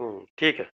हम्म, ठीक है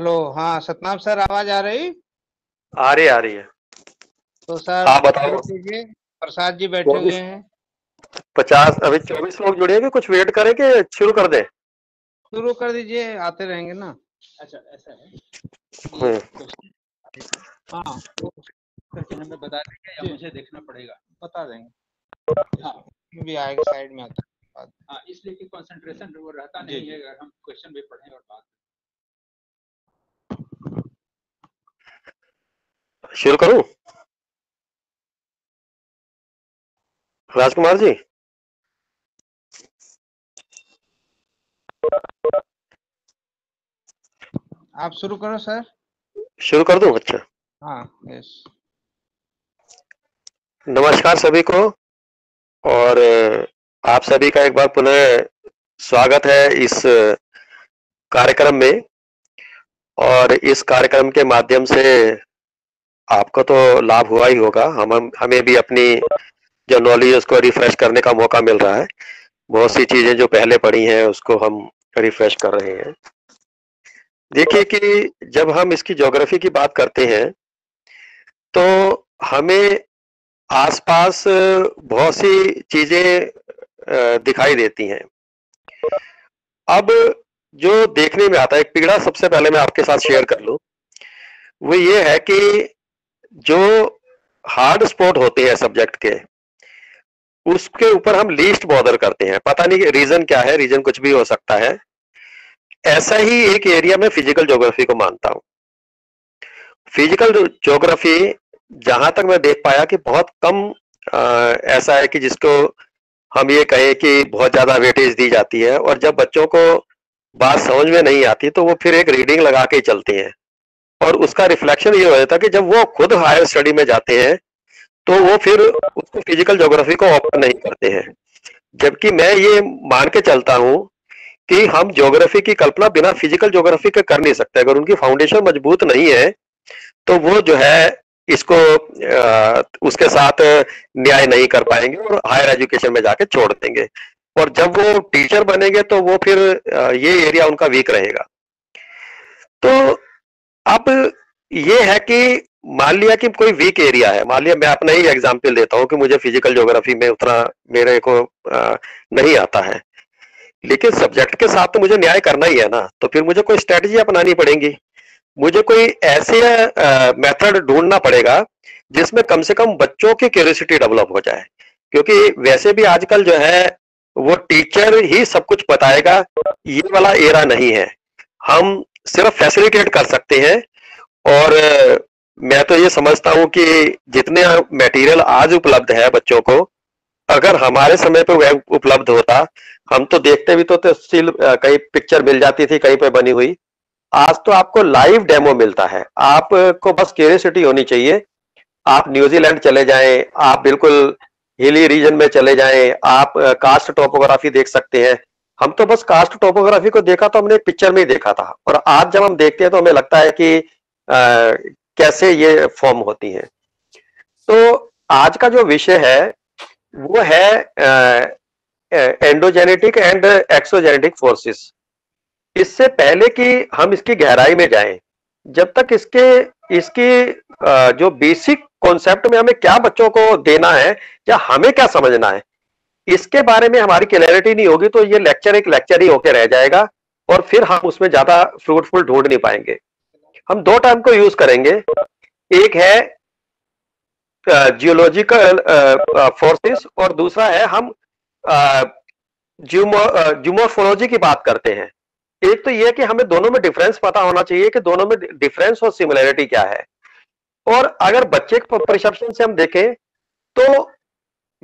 हेलो हाँ सतनाम सर आवाज आ रही आ रही आ रही है तो सर आप हाँ, बताओ प्रसाद जी बैठे हुए हैं पचास अभी चौबीस लोग जुड़े हैं कुछ वेट करें कि शुरू कर दे शुरू कर दीजिए आते रहेंगे ना अच्छा ऐसा है हम्म। हाँ तो बता देंगे या मुझे देखना पड़ेगा बता देंगे हाँ भी आएगा साइड में आता है हाँ, इसलिए कि कंसंट्रेशन वो रहता नहीं है अगर हम क्वेश्चन भी पढ़ें और बात शुरू करूं राजकुमार जी आप शुरू करो सर शुरू कर दूं अच्छा हाँ यस नमस्कार सभी को और आप सभी का एक बार पुनः स्वागत है इस कार्यक्रम में और इस कार्यक्रम के माध्यम से आपको तो लाभ हुआ ही होगा हम हमें भी अपनी जो नॉलेज उसको रिफ्रेश करने का मौका मिल रहा है बहुत सी चीजें जो पहले पढ़ी हैं उसको हम रिफ्रेश कर रहे हैं देखिए कि जब हम इसकी ज्योग्राफी की बात करते हैं तो हमें आसपास बहुत सी चीजें दिखाई देती हैं अब जो देखने में आता है एक पिगड़ा सबसे पहले मैं आपके साथ शेयर कर लू वो ये है कि जो हार्ड स्पॉट होते हैं सब्जेक्ट के उसके ऊपर हम लीस्ट बॉर्डर करते हैं पता नहीं रीजन क्या है रीजन कुछ भी हो सकता है ऐसा ही एक एरिया में फिजिकल ज्योग्राफी को मानता हूं फिजिकल ज्योग्राफी जहां तक मैं देख पाया कि बहुत कम आ, ऐसा है कि जिसको हम ये कहें कि बहुत ज्यादा वेटेज दी जाती है और जब बच्चों को बात समझ में नहीं आती तो वो फिर एक रीडिंग लगा के चलते हैं और उसका रिफ्लेक्शन ये हो जाता है कि जब वो खुद हायर स्टडी में जाते हैं तो वो फिर उसको फिजिकल ज्योग्राफी को ऑफर नहीं करते हैं जबकि मैं ये मान के चलता हूँ कि हम ज्योग्राफी की कल्पना बिना फिजिकल ज्योग्राफी के कर नहीं सकते अगर उनकी फाउंडेशन मजबूत नहीं है तो वो जो है इसको आ, उसके साथ न्याय नहीं कर पाएंगे और हायर एजुकेशन में जाके छोड़ देंगे और जब वो टीचर बनेंगे तो वो फिर ये एरिया उनका वीक रहेगा तो अब ये है कि मान लिया कि कोई वीक एरिया है मान लिया मैं अपना ही एग्जाम्पल देता हूँ कि मुझे फिजिकल ज्योग्राफी में उतना मेरे को आ, नहीं आता है लेकिन सब्जेक्ट के साथ तो मुझे न्याय करना ही है ना तो फिर मुझे कोई स्ट्रेटजी अपनानी पड़ेगी मुझे कोई ऐसे मेथड ढूंढना पड़ेगा जिसमें कम से कम बच्चों की क्यूरसिटी डेवलप हो जाए क्योंकि वैसे भी आजकल जो है वो टीचर ही सब कुछ बताएगा ये वाला एरा नहीं है हम सिर्फ फैसिलिटेट कर सकते हैं और मैं तो ये समझता हूँ कि जितने मटेरियल आज उपलब्ध है बच्चों को अगर हमारे समय पर वह उपलब्ध होता हम तो देखते भी तो, तहसील स्टिल कहीं पिक्चर मिल जाती थी कहीं पर बनी हुई आज तो आपको लाइव डेमो मिलता है आपको बस क्यूरियसिटी होनी चाहिए आप न्यूजीलैंड चले जाएं आप बिल्कुल हिली रीजन में चले जाएं आप कास्ट टोपोग्राफी देख सकते हैं हम तो बस कास्ट टोपोग्राफी को देखा तो हमने एक पिक्चर में ही देखा था और आज जब हम देखते हैं तो हमें लगता है कि आ, कैसे ये फॉर्म होती है तो आज का जो विषय है वो है एंडोजेनेटिक एंड एक्सोजेनेटिक फोर्सेस इससे पहले कि हम इसकी गहराई में जाएं जब तक इसके इसकी जो बेसिक कॉन्सेप्ट में हमें क्या बच्चों को देना है या हमें क्या समझना है इसके बारे में हमारी क्लैरिटी नहीं होगी तो ये लेक्चर एक लेक्चर ही होकर रह जाएगा और फिर हम उसमें ज्यादा फ्रूटफुल ढूंढ नहीं पाएंगे हम दो टर्म को यूज करेंगे एक है जियोलॉजिकल फोर्सेस और दूसरा है हम ज्यूमोफोलॉजी की बात करते हैं एक तो यह कि हमें दोनों में डिफरेंस पता होना चाहिए कि दोनों में डिफरेंस और सिमिलैरिटी क्या है और अगर बच्चे के परसेप्शन से हम देखें तो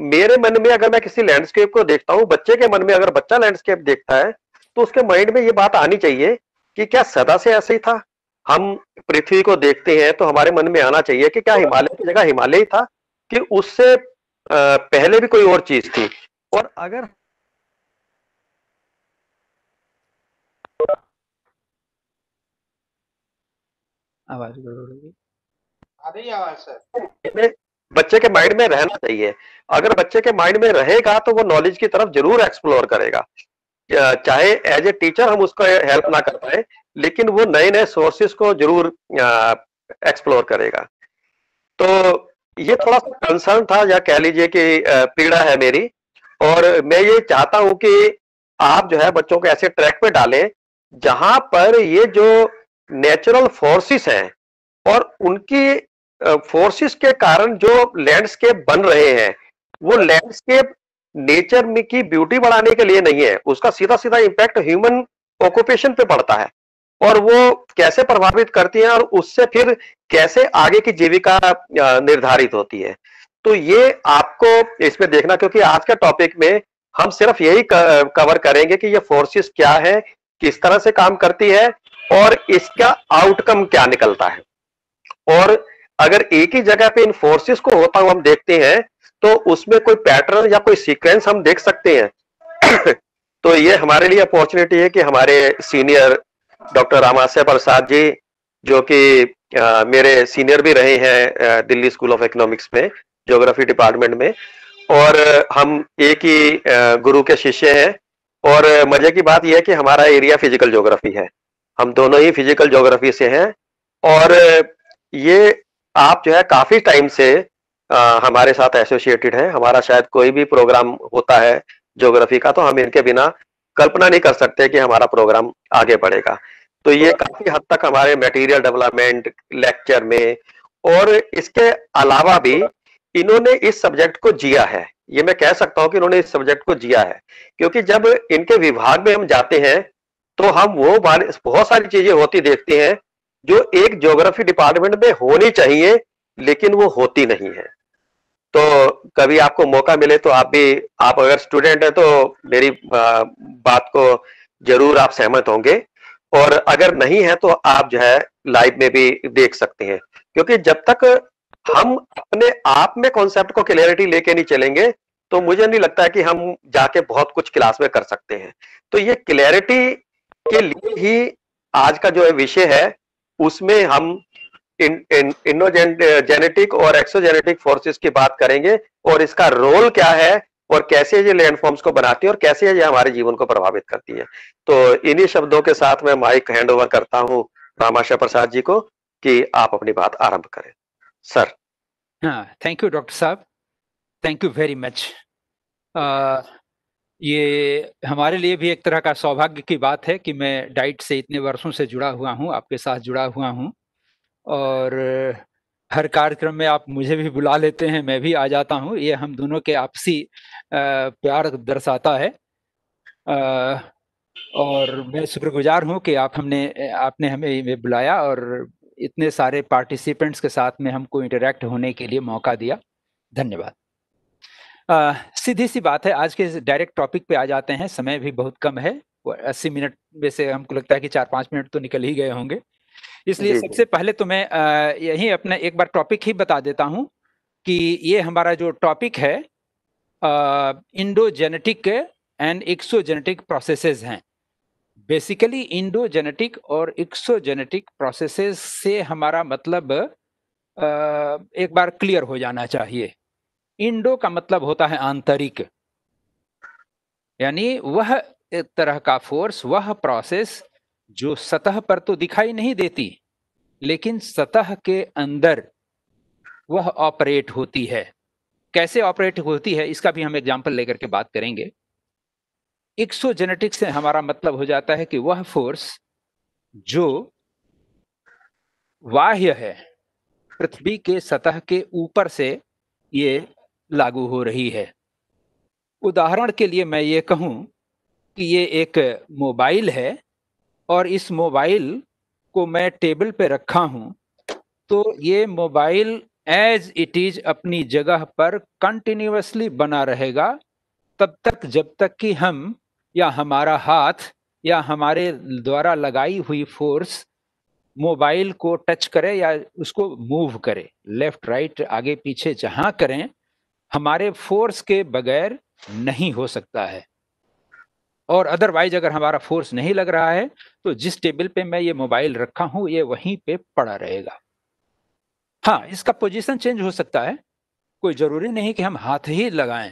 मेरे मन में अगर मैं किसी लैंडस्केप को देखता हूँ बच्चे के मन में अगर बच्चा लैंडस्केप देखता है तो उसके माइंड में ये बात आनी चाहिए कि क्या सदा से ऐसे ही था हम पृथ्वी को देखते हैं तो हमारे मन में आना चाहिए कि क्या हिमालय की जगह हिमालय ही था कि उससे पहले भी कोई और चीज थी और अगर आवाज गड़बड़ होगी आ रही आवाज सर बच्चे के माइंड में रहना चाहिए अगर बच्चे के माइंड में रहेगा तो वो नॉलेज की तरफ जरूर एक्सप्लोर करेगा चाहे एज ए टीचर हम उसको हेल्प ना कर पाए लेकिन वो नए नए सोर्सेस को जरूर एक्सप्लोर करेगा तो ये थोड़ा सा कंसर्न था या कह लीजिए कि पीड़ा है मेरी और मैं ये चाहता हूं कि आप जो है बच्चों को ऐसे ट्रैक पे डालें जहां पर ये जो नेचुरल फोर्सेस हैं और उनकी फोर्सेस के कारण जो लैंडस्केप बन रहे हैं वो लैंडस्केप नेचर में की ब्यूटी बढ़ाने के लिए नहीं है उसका सीधा सीधा इम्पैक्ट ह्यूमन ऑक्यूपेशन पे पड़ता है और वो कैसे प्रभावित करती है और उससे फिर कैसे आगे की जीविका निर्धारित होती है तो ये आपको इसमें देखना क्योंकि आज के टॉपिक में हम सिर्फ यही कवर करेंगे कि ये फोर्सेस क्या है किस तरह से काम करती है और इसका आउटकम क्या निकलता है और अगर एक ही जगह पे इन फोर्सेस को होता हुआ हम देखते हैं तो उसमें कोई पैटर्न या कोई सीक्वेंस हम देख सकते हैं तो ये हमारे लिए अपॉर्चुनिटी है कि हमारे सीनियर डॉक्टर रामाश्य प्रसाद जी जो कि मेरे सीनियर भी रहे हैं दिल्ली स्कूल ऑफ इकोनॉमिक्स में ज्योग्राफी डिपार्टमेंट में और हम एक ही गुरु के शिष्य हैं और मजे की बात यह है कि हमारा एरिया फिजिकल ज्योग्राफी है हम दोनों ही फिजिकल ज्योग्राफी से हैं और ये आप जो है काफी टाइम से आ, हमारे साथ एसोसिएटेड हैं हमारा शायद कोई भी प्रोग्राम होता है ज्योग्राफी का तो हम इनके बिना कल्पना नहीं कर सकते कि हमारा प्रोग्राम आगे बढ़ेगा तो ये काफी हद तक हमारे मटेरियल डेवलपमेंट लेक्चर में और इसके अलावा भी इन्होंने इस सब्जेक्ट को जिया है ये मैं कह सकता हूँ कि इन्होंने इस सब्जेक्ट को जिया है क्योंकि जब इनके विभाग में हम जाते हैं तो हम वो बहुत सारी चीजें होती देखते हैं जो एक ज्योग्राफी डिपार्टमेंट में होनी चाहिए लेकिन वो होती नहीं है तो कभी आपको मौका मिले तो आप भी आप अगर स्टूडेंट है तो मेरी बात को जरूर आप सहमत होंगे और अगर नहीं है तो आप जो है लाइव में भी देख सकते हैं क्योंकि जब तक हम अपने आप में कॉन्सेप्ट को क्लियरिटी लेके नहीं चलेंगे तो मुझे नहीं लगता है कि हम जाके बहुत कुछ क्लास में कर सकते हैं तो ये क्लियरिटी के लिए ही आज का जो विषय है उसमें हम जेनेटिक और एक्सोजेनेटिक फोर्सेस की बात करेंगे और इसका रोल क्या है और कैसे ये लैंड फॉर्म्स को बनाती है और कैसे ये हमारे जीवन को प्रभावित करती है तो इन्हीं शब्दों के साथ मैं माइक हैंड ओवर करता हूँ रामाशा प्रसाद जी को कि आप अपनी बात आरंभ करें सर हाँ थैंक यू डॉक्टर साहब थैंक यू वेरी मच ये हमारे लिए भी एक तरह का सौभाग्य की बात है कि मैं डाइट से इतने वर्षों से जुड़ा हुआ हूँ आपके साथ जुड़ा हुआ हूँ और हर कार्यक्रम में आप मुझे भी बुला लेते हैं मैं भी आ जाता हूँ ये हम दोनों के आपसी प्यार दर्शाता है और मैं शुक्रगुजार हूँ कि आप हमने आपने हमें बुलाया और इतने सारे पार्टिसिपेंट्स के साथ में हमको इंटरेक्ट होने के लिए मौका दिया धन्यवाद सीधी सी बात है आज के डायरेक्ट टॉपिक पे आ जाते हैं समय भी बहुत कम है अस्सी मिनट में से हमको लगता है कि चार पाँच मिनट तो निकल ही गए होंगे इसलिए सबसे पहले तो मैं यही अपना एक बार टॉपिक ही बता देता हूँ कि ये हमारा जो टॉपिक है इंडोजेनेटिक एंड जेनेटिक प्रोसेसेस हैं बेसिकली इंडोजेनेटिक और जेनेटिक प्रोसेसेस से हमारा मतलब आ, एक बार क्लियर हो जाना चाहिए इंडो का मतलब होता है आंतरिक यानी वह तरह का फोर्स वह प्रोसेस जो सतह पर तो दिखाई नहीं देती लेकिन सतह के अंदर वह ऑपरेट होती है कैसे ऑपरेट होती है इसका भी हम एग्जाम्पल लेकर के बात करेंगे एक्सोजेनेटिक्स से हमारा मतलब हो जाता है कि वह फोर्स जो बाह्य है पृथ्वी के सतह के ऊपर से ये लागू हो रही है उदाहरण के लिए मैं ये कहूँ कि ये एक मोबाइल है और इस मोबाइल को मैं टेबल पे रखा हूँ तो ये मोबाइल एज इट इज अपनी जगह पर कंटिन्यूसली बना रहेगा तब तक जब तक कि हम या हमारा हाथ या हमारे द्वारा लगाई हुई फोर्स मोबाइल को टच करे या उसको मूव करे लेफ्ट राइट आगे पीछे जहाँ करें हमारे फोर्स के बगैर नहीं हो सकता है और अदरवाइज अगर हमारा फोर्स नहीं लग रहा है तो जिस टेबल पे मैं ये मोबाइल रखा हूं ये वहीं पे पड़ा रहेगा हाँ इसका पोजीशन चेंज हो सकता है कोई जरूरी नहीं कि हम हाथ ही लगाएं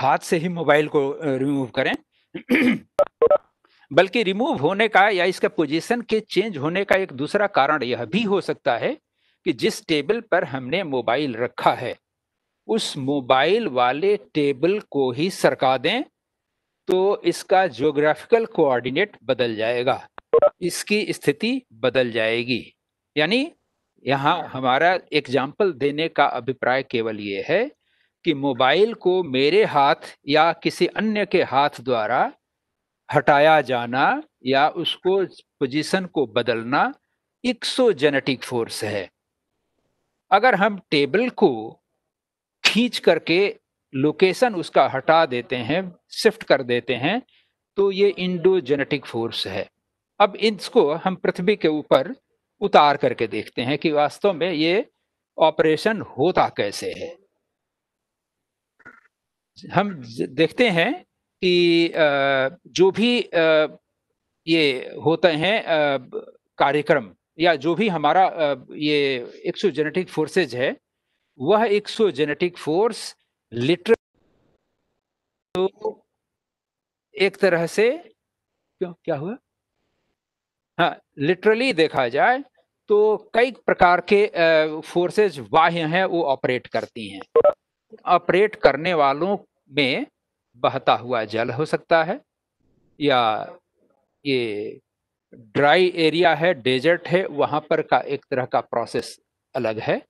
हाथ से ही मोबाइल को रिमूव करें बल्कि रिमूव होने का या इसका पोजीशन के चेंज होने का एक दूसरा कारण यह भी हो सकता है कि जिस टेबल पर हमने मोबाइल रखा है उस मोबाइल वाले टेबल को ही सरका दें तो इसका जोग्राफिकल कोऑर्डिनेट बदल जाएगा इसकी स्थिति बदल जाएगी यानी यहाँ हमारा एग्जाम्पल देने का अभिप्राय केवल ये है कि मोबाइल को मेरे हाथ या किसी अन्य के हाथ द्वारा हटाया जाना या उसको पोजीशन को बदलना जेनेटिक फोर्स है अगर हम टेबल को खींच करके लोकेशन उसका हटा देते हैं शिफ्ट कर देते हैं तो ये इंडोजेनेटिक फोर्स है अब इसको हम पृथ्वी के ऊपर उतार करके देखते हैं कि वास्तव में ये ऑपरेशन होता कैसे है हम देखते हैं कि जो भी ये होते हैं कार्यक्रम या जो भी हमारा ये एक्सोजेनेटिक फोर्सेज है वह एक्सोजेनेटिक फोर्स लिटर तो एक तरह से क्यों क्या हुआ हाँ लिटरली देखा जाए तो कई प्रकार के फोर्सेज बाह्य हैं वो ऑपरेट करती हैं ऑपरेट करने वालों में बहता हुआ जल हो सकता है या ये ड्राई एरिया है डेजर्ट है वहाँ पर का एक तरह का प्रोसेस अलग है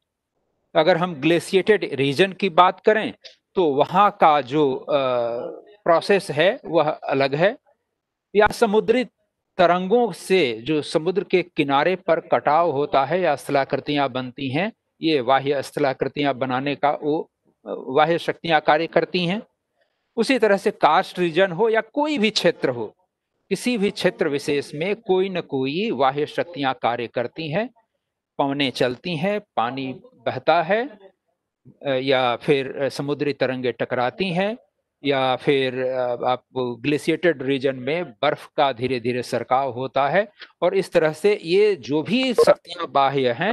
तो अगर हम ग्लेशिएटेड रीजन की बात करें तो वहाँ का जो प्रोसेस है वह अलग है या समुद्री तरंगों से जो समुद्र के किनारे पर कटाव होता है या स्थलाकृतियाँ बनती हैं ये बाह्य स्थलाकृतियाँ बनाने का वो बाह्य शक्तियाँ कार्य करती हैं उसी तरह से कास्ट रीजन हो या कोई भी क्षेत्र हो किसी भी क्षेत्र विशेष में कोई न कोई बाह्य शक्तियाँ कार्य करती हैं पवने चलती हैं पानी बहता है या फिर समुद्री तरंगे टकराती हैं या फिर आप ग्लेशिएटेड रीजन में बर्फ का धीरे धीरे सरकाव होता है और इस तरह से ये जो भी शक्तियां बाह्य हैं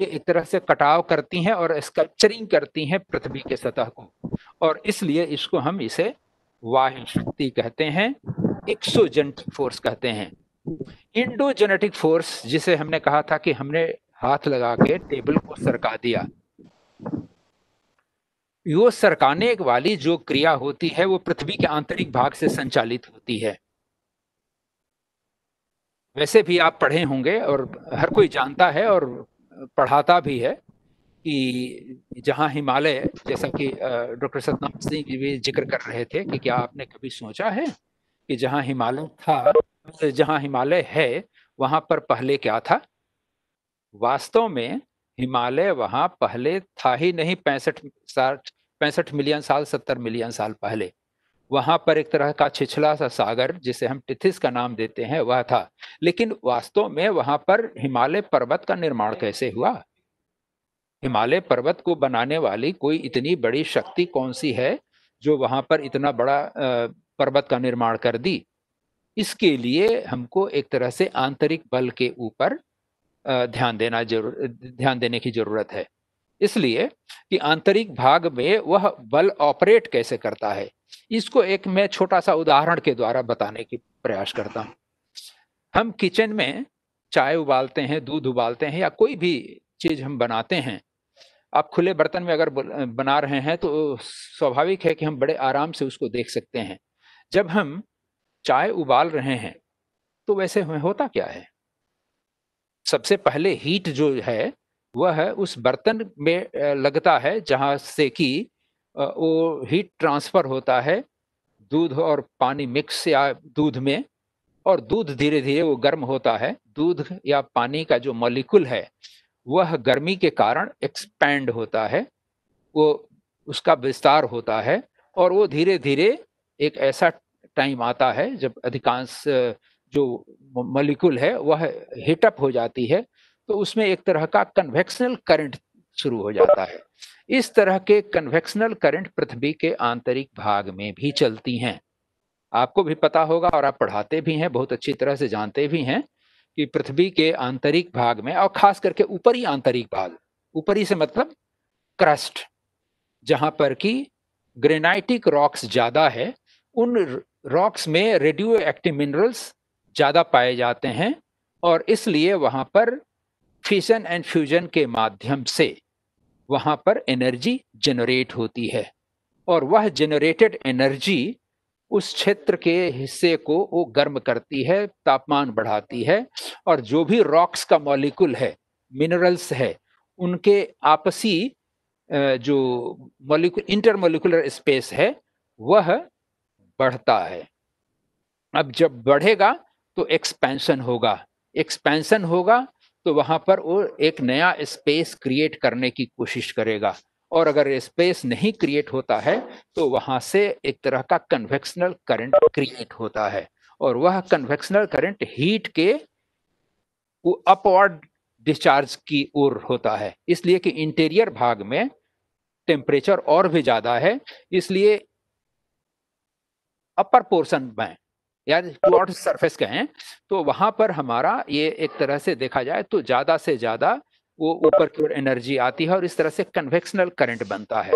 ये एक तरह से कटाव करती हैं और स्कल्पचरिंग करती हैं पृथ्वी के सतह को और इसलिए इसको हम इसे वाह्य शक्ति कहते हैं एक्सोजेनेटिक फोर्स कहते हैं इंडोजेनेटिक फोर्स जिसे हमने कहा था कि हमने हाथ लगा के टेबल को सरका दिया यो सरकाने वाली जो क्रिया होती है वो पृथ्वी के आंतरिक भाग से संचालित होती है वैसे भी आप पढ़े होंगे और हर कोई जानता है और पढ़ाता भी है कि जहाँ हिमालय जैसा कि डॉक्टर सतनाम सिंह भी जिक्र कर रहे थे कि क्या आपने कभी सोचा है कि जहाँ हिमालय था जहाँ हिमालय है वहाँ पर पहले क्या था वास्तव में हिमालय वहां पहले था ही नहीं पैंसठ साठ पैंसठ मिलियन साल सत्तर मिलियन साल पहले वहां पर एक तरह का छिछला सा सागर जिसे हम टिथिस का नाम देते हैं वह था लेकिन वास्तव में वहां पर हिमालय पर्वत का निर्माण कैसे हुआ हिमालय पर्वत को बनाने वाली कोई इतनी बड़ी शक्ति कौन सी है जो वहां पर इतना बड़ा पर्वत का निर्माण कर दी इसके लिए हमको एक तरह से आंतरिक बल के ऊपर ध्यान देना जरूर ध्यान देने की जरूरत है इसलिए कि आंतरिक भाग में वह बल ऑपरेट कैसे करता है इसको एक मैं छोटा सा उदाहरण के द्वारा बताने की प्रयास करता हूँ हम किचन में चाय उबालते हैं दूध उबालते हैं या कोई भी चीज़ हम बनाते हैं आप खुले बर्तन में अगर बना रहे हैं तो स्वाभाविक है कि हम बड़े आराम से उसको देख सकते हैं जब हम चाय उबाल रहे हैं तो वैसे हमें होता क्या है सबसे पहले हीट जो है वह है उस बर्तन में लगता है जहाँ से कि वो हीट ट्रांसफ़र होता है दूध और पानी मिक्स या दूध में और दूध धीरे धीरे वो गर्म होता है दूध या पानी का जो मॉलिक्यूल है वह गर्मी के कारण एक्सपैंड होता है वो उसका विस्तार होता है और वो धीरे धीरे एक ऐसा टाइम आता है जब अधिकांश जो मलिकुल है वह हिटअप हो जाती है तो उसमें एक तरह का कन्वेक्शनल करंट शुरू हो जाता है इस तरह के कन्वेक्शनल करंट पृथ्वी के आंतरिक भाग में भी चलती हैं आपको भी पता होगा और आप पढ़ाते भी हैं बहुत अच्छी तरह से जानते भी हैं कि पृथ्वी के आंतरिक भाग में और खास करके ऊपरी आंतरिक भाग ऊपरी से मतलब क्रस्ट जहां पर कि ग्रेनाइटिक रॉक्स ज्यादा है उन रॉक्स में रेडियो एक्टिव मिनरल्स ज़्यादा पाए जाते हैं और इसलिए वहाँ पर फिशन एंड फ्यूजन के माध्यम से वहाँ पर एनर्जी जनरेट होती है और वह जनरेटेड एनर्जी उस क्षेत्र के हिस्से को वो गर्म करती है तापमान बढ़ाती है और जो भी रॉक्स का मॉलिक्यूल है मिनरल्स है उनके आपसी जो मॉलिक्यूल मोलिकुलर स्पेस है वह बढ़ता है अब जब बढ़ेगा तो एक्सपेंशन होगा एक्सपेंशन होगा तो वहां पर वो एक नया स्पेस क्रिएट करने की कोशिश करेगा और अगर स्पेस नहीं क्रिएट होता है तो वहां से एक तरह का कन्वेक्शनल करंट क्रिएट होता है और वह कन्वेक्शनल करंट हीट के अपवर्ड डिस्चार्ज की ओर होता है इसलिए कि इंटीरियर भाग में टेम्परेचर और भी ज़्यादा है इसलिए अपर पोर्शन में या प्लॉट सरफेस कहें तो वहां पर हमारा ये एक तरह से देखा जाए तो ज्यादा से ज्यादा वो ऊपर की ओर एनर्जी आती है और इस तरह से कन्वेक्शनल करंट बनता है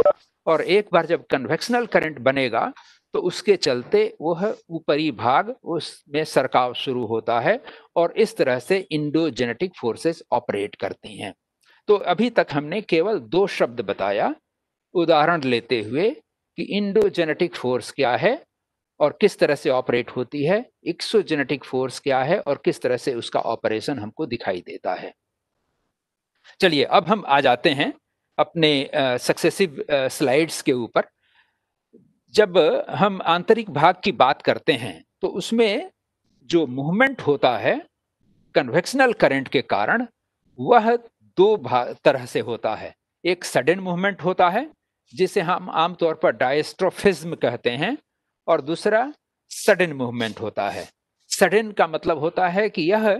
और एक बार जब कन्वेक्शनल करंट बनेगा तो उसके चलते वह ऊपरी भाग उसमें सरकाव शुरू होता है और इस तरह से इंडोजेनेटिक फोर्सेस ऑपरेट करती हैं तो अभी तक हमने केवल दो शब्द बताया उदाहरण लेते हुए कि इंडोजेनेटिक फोर्स क्या है और किस तरह से ऑपरेट होती है एक्सोजेनेटिक फोर्स क्या है और किस तरह से उसका ऑपरेशन हमको दिखाई देता है चलिए अब हम आ जाते हैं अपने सक्सेसिव स्लाइड्स के ऊपर जब हम आंतरिक भाग की बात करते हैं तो उसमें जो मूवमेंट होता है कन्वेक्शनल करंट के कारण वह दो तरह से होता है एक सडन मूवमेंट होता है जिसे हम आमतौर पर डायस्ट्रोफिज्म कहते हैं और दूसरा सडन मूवमेंट होता है सडन का मतलब होता है कि यह आ,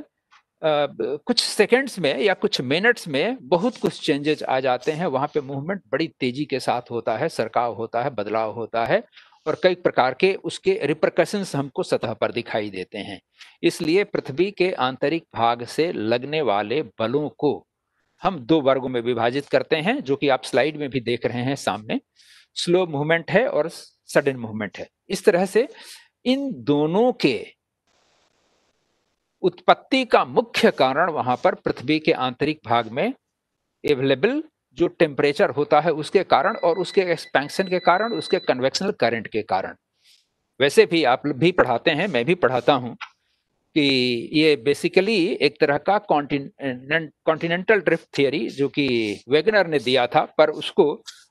कुछ सेकंड्स में या कुछ मिनट्स में बहुत कुछ चेंजेस आ जाते हैं वहाँ पे मूवमेंट बड़ी तेजी के साथ होता है सरकाव होता है बदलाव होता है और कई प्रकार के उसके रिप्रकशंस हमको सतह पर दिखाई देते हैं इसलिए पृथ्वी के आंतरिक भाग से लगने वाले बलों को हम दो वर्गों में विभाजित करते हैं जो कि आप स्लाइड में भी देख रहे हैं सामने स्लो मूवमेंट है और सडन मूवमेंट है इस तरह से इन दोनों के उत्पत्ति का मुख्य कारण वहां पर पृथ्वी के आंतरिक भाग में एवेलेबल जो टेम्परेचर होता है उसके कारण और उसके एक्सपेंशन के कारण उसके कन्वेक्शनल करंट के कारण वैसे भी आप भी पढ़ाते हैं मैं भी पढ़ाता हूं कि ये बेसिकली एक तरह का कॉन्टिनेंटल ड्रिफ्ट थियरी जो कि वेगनर ने दिया था पर उसको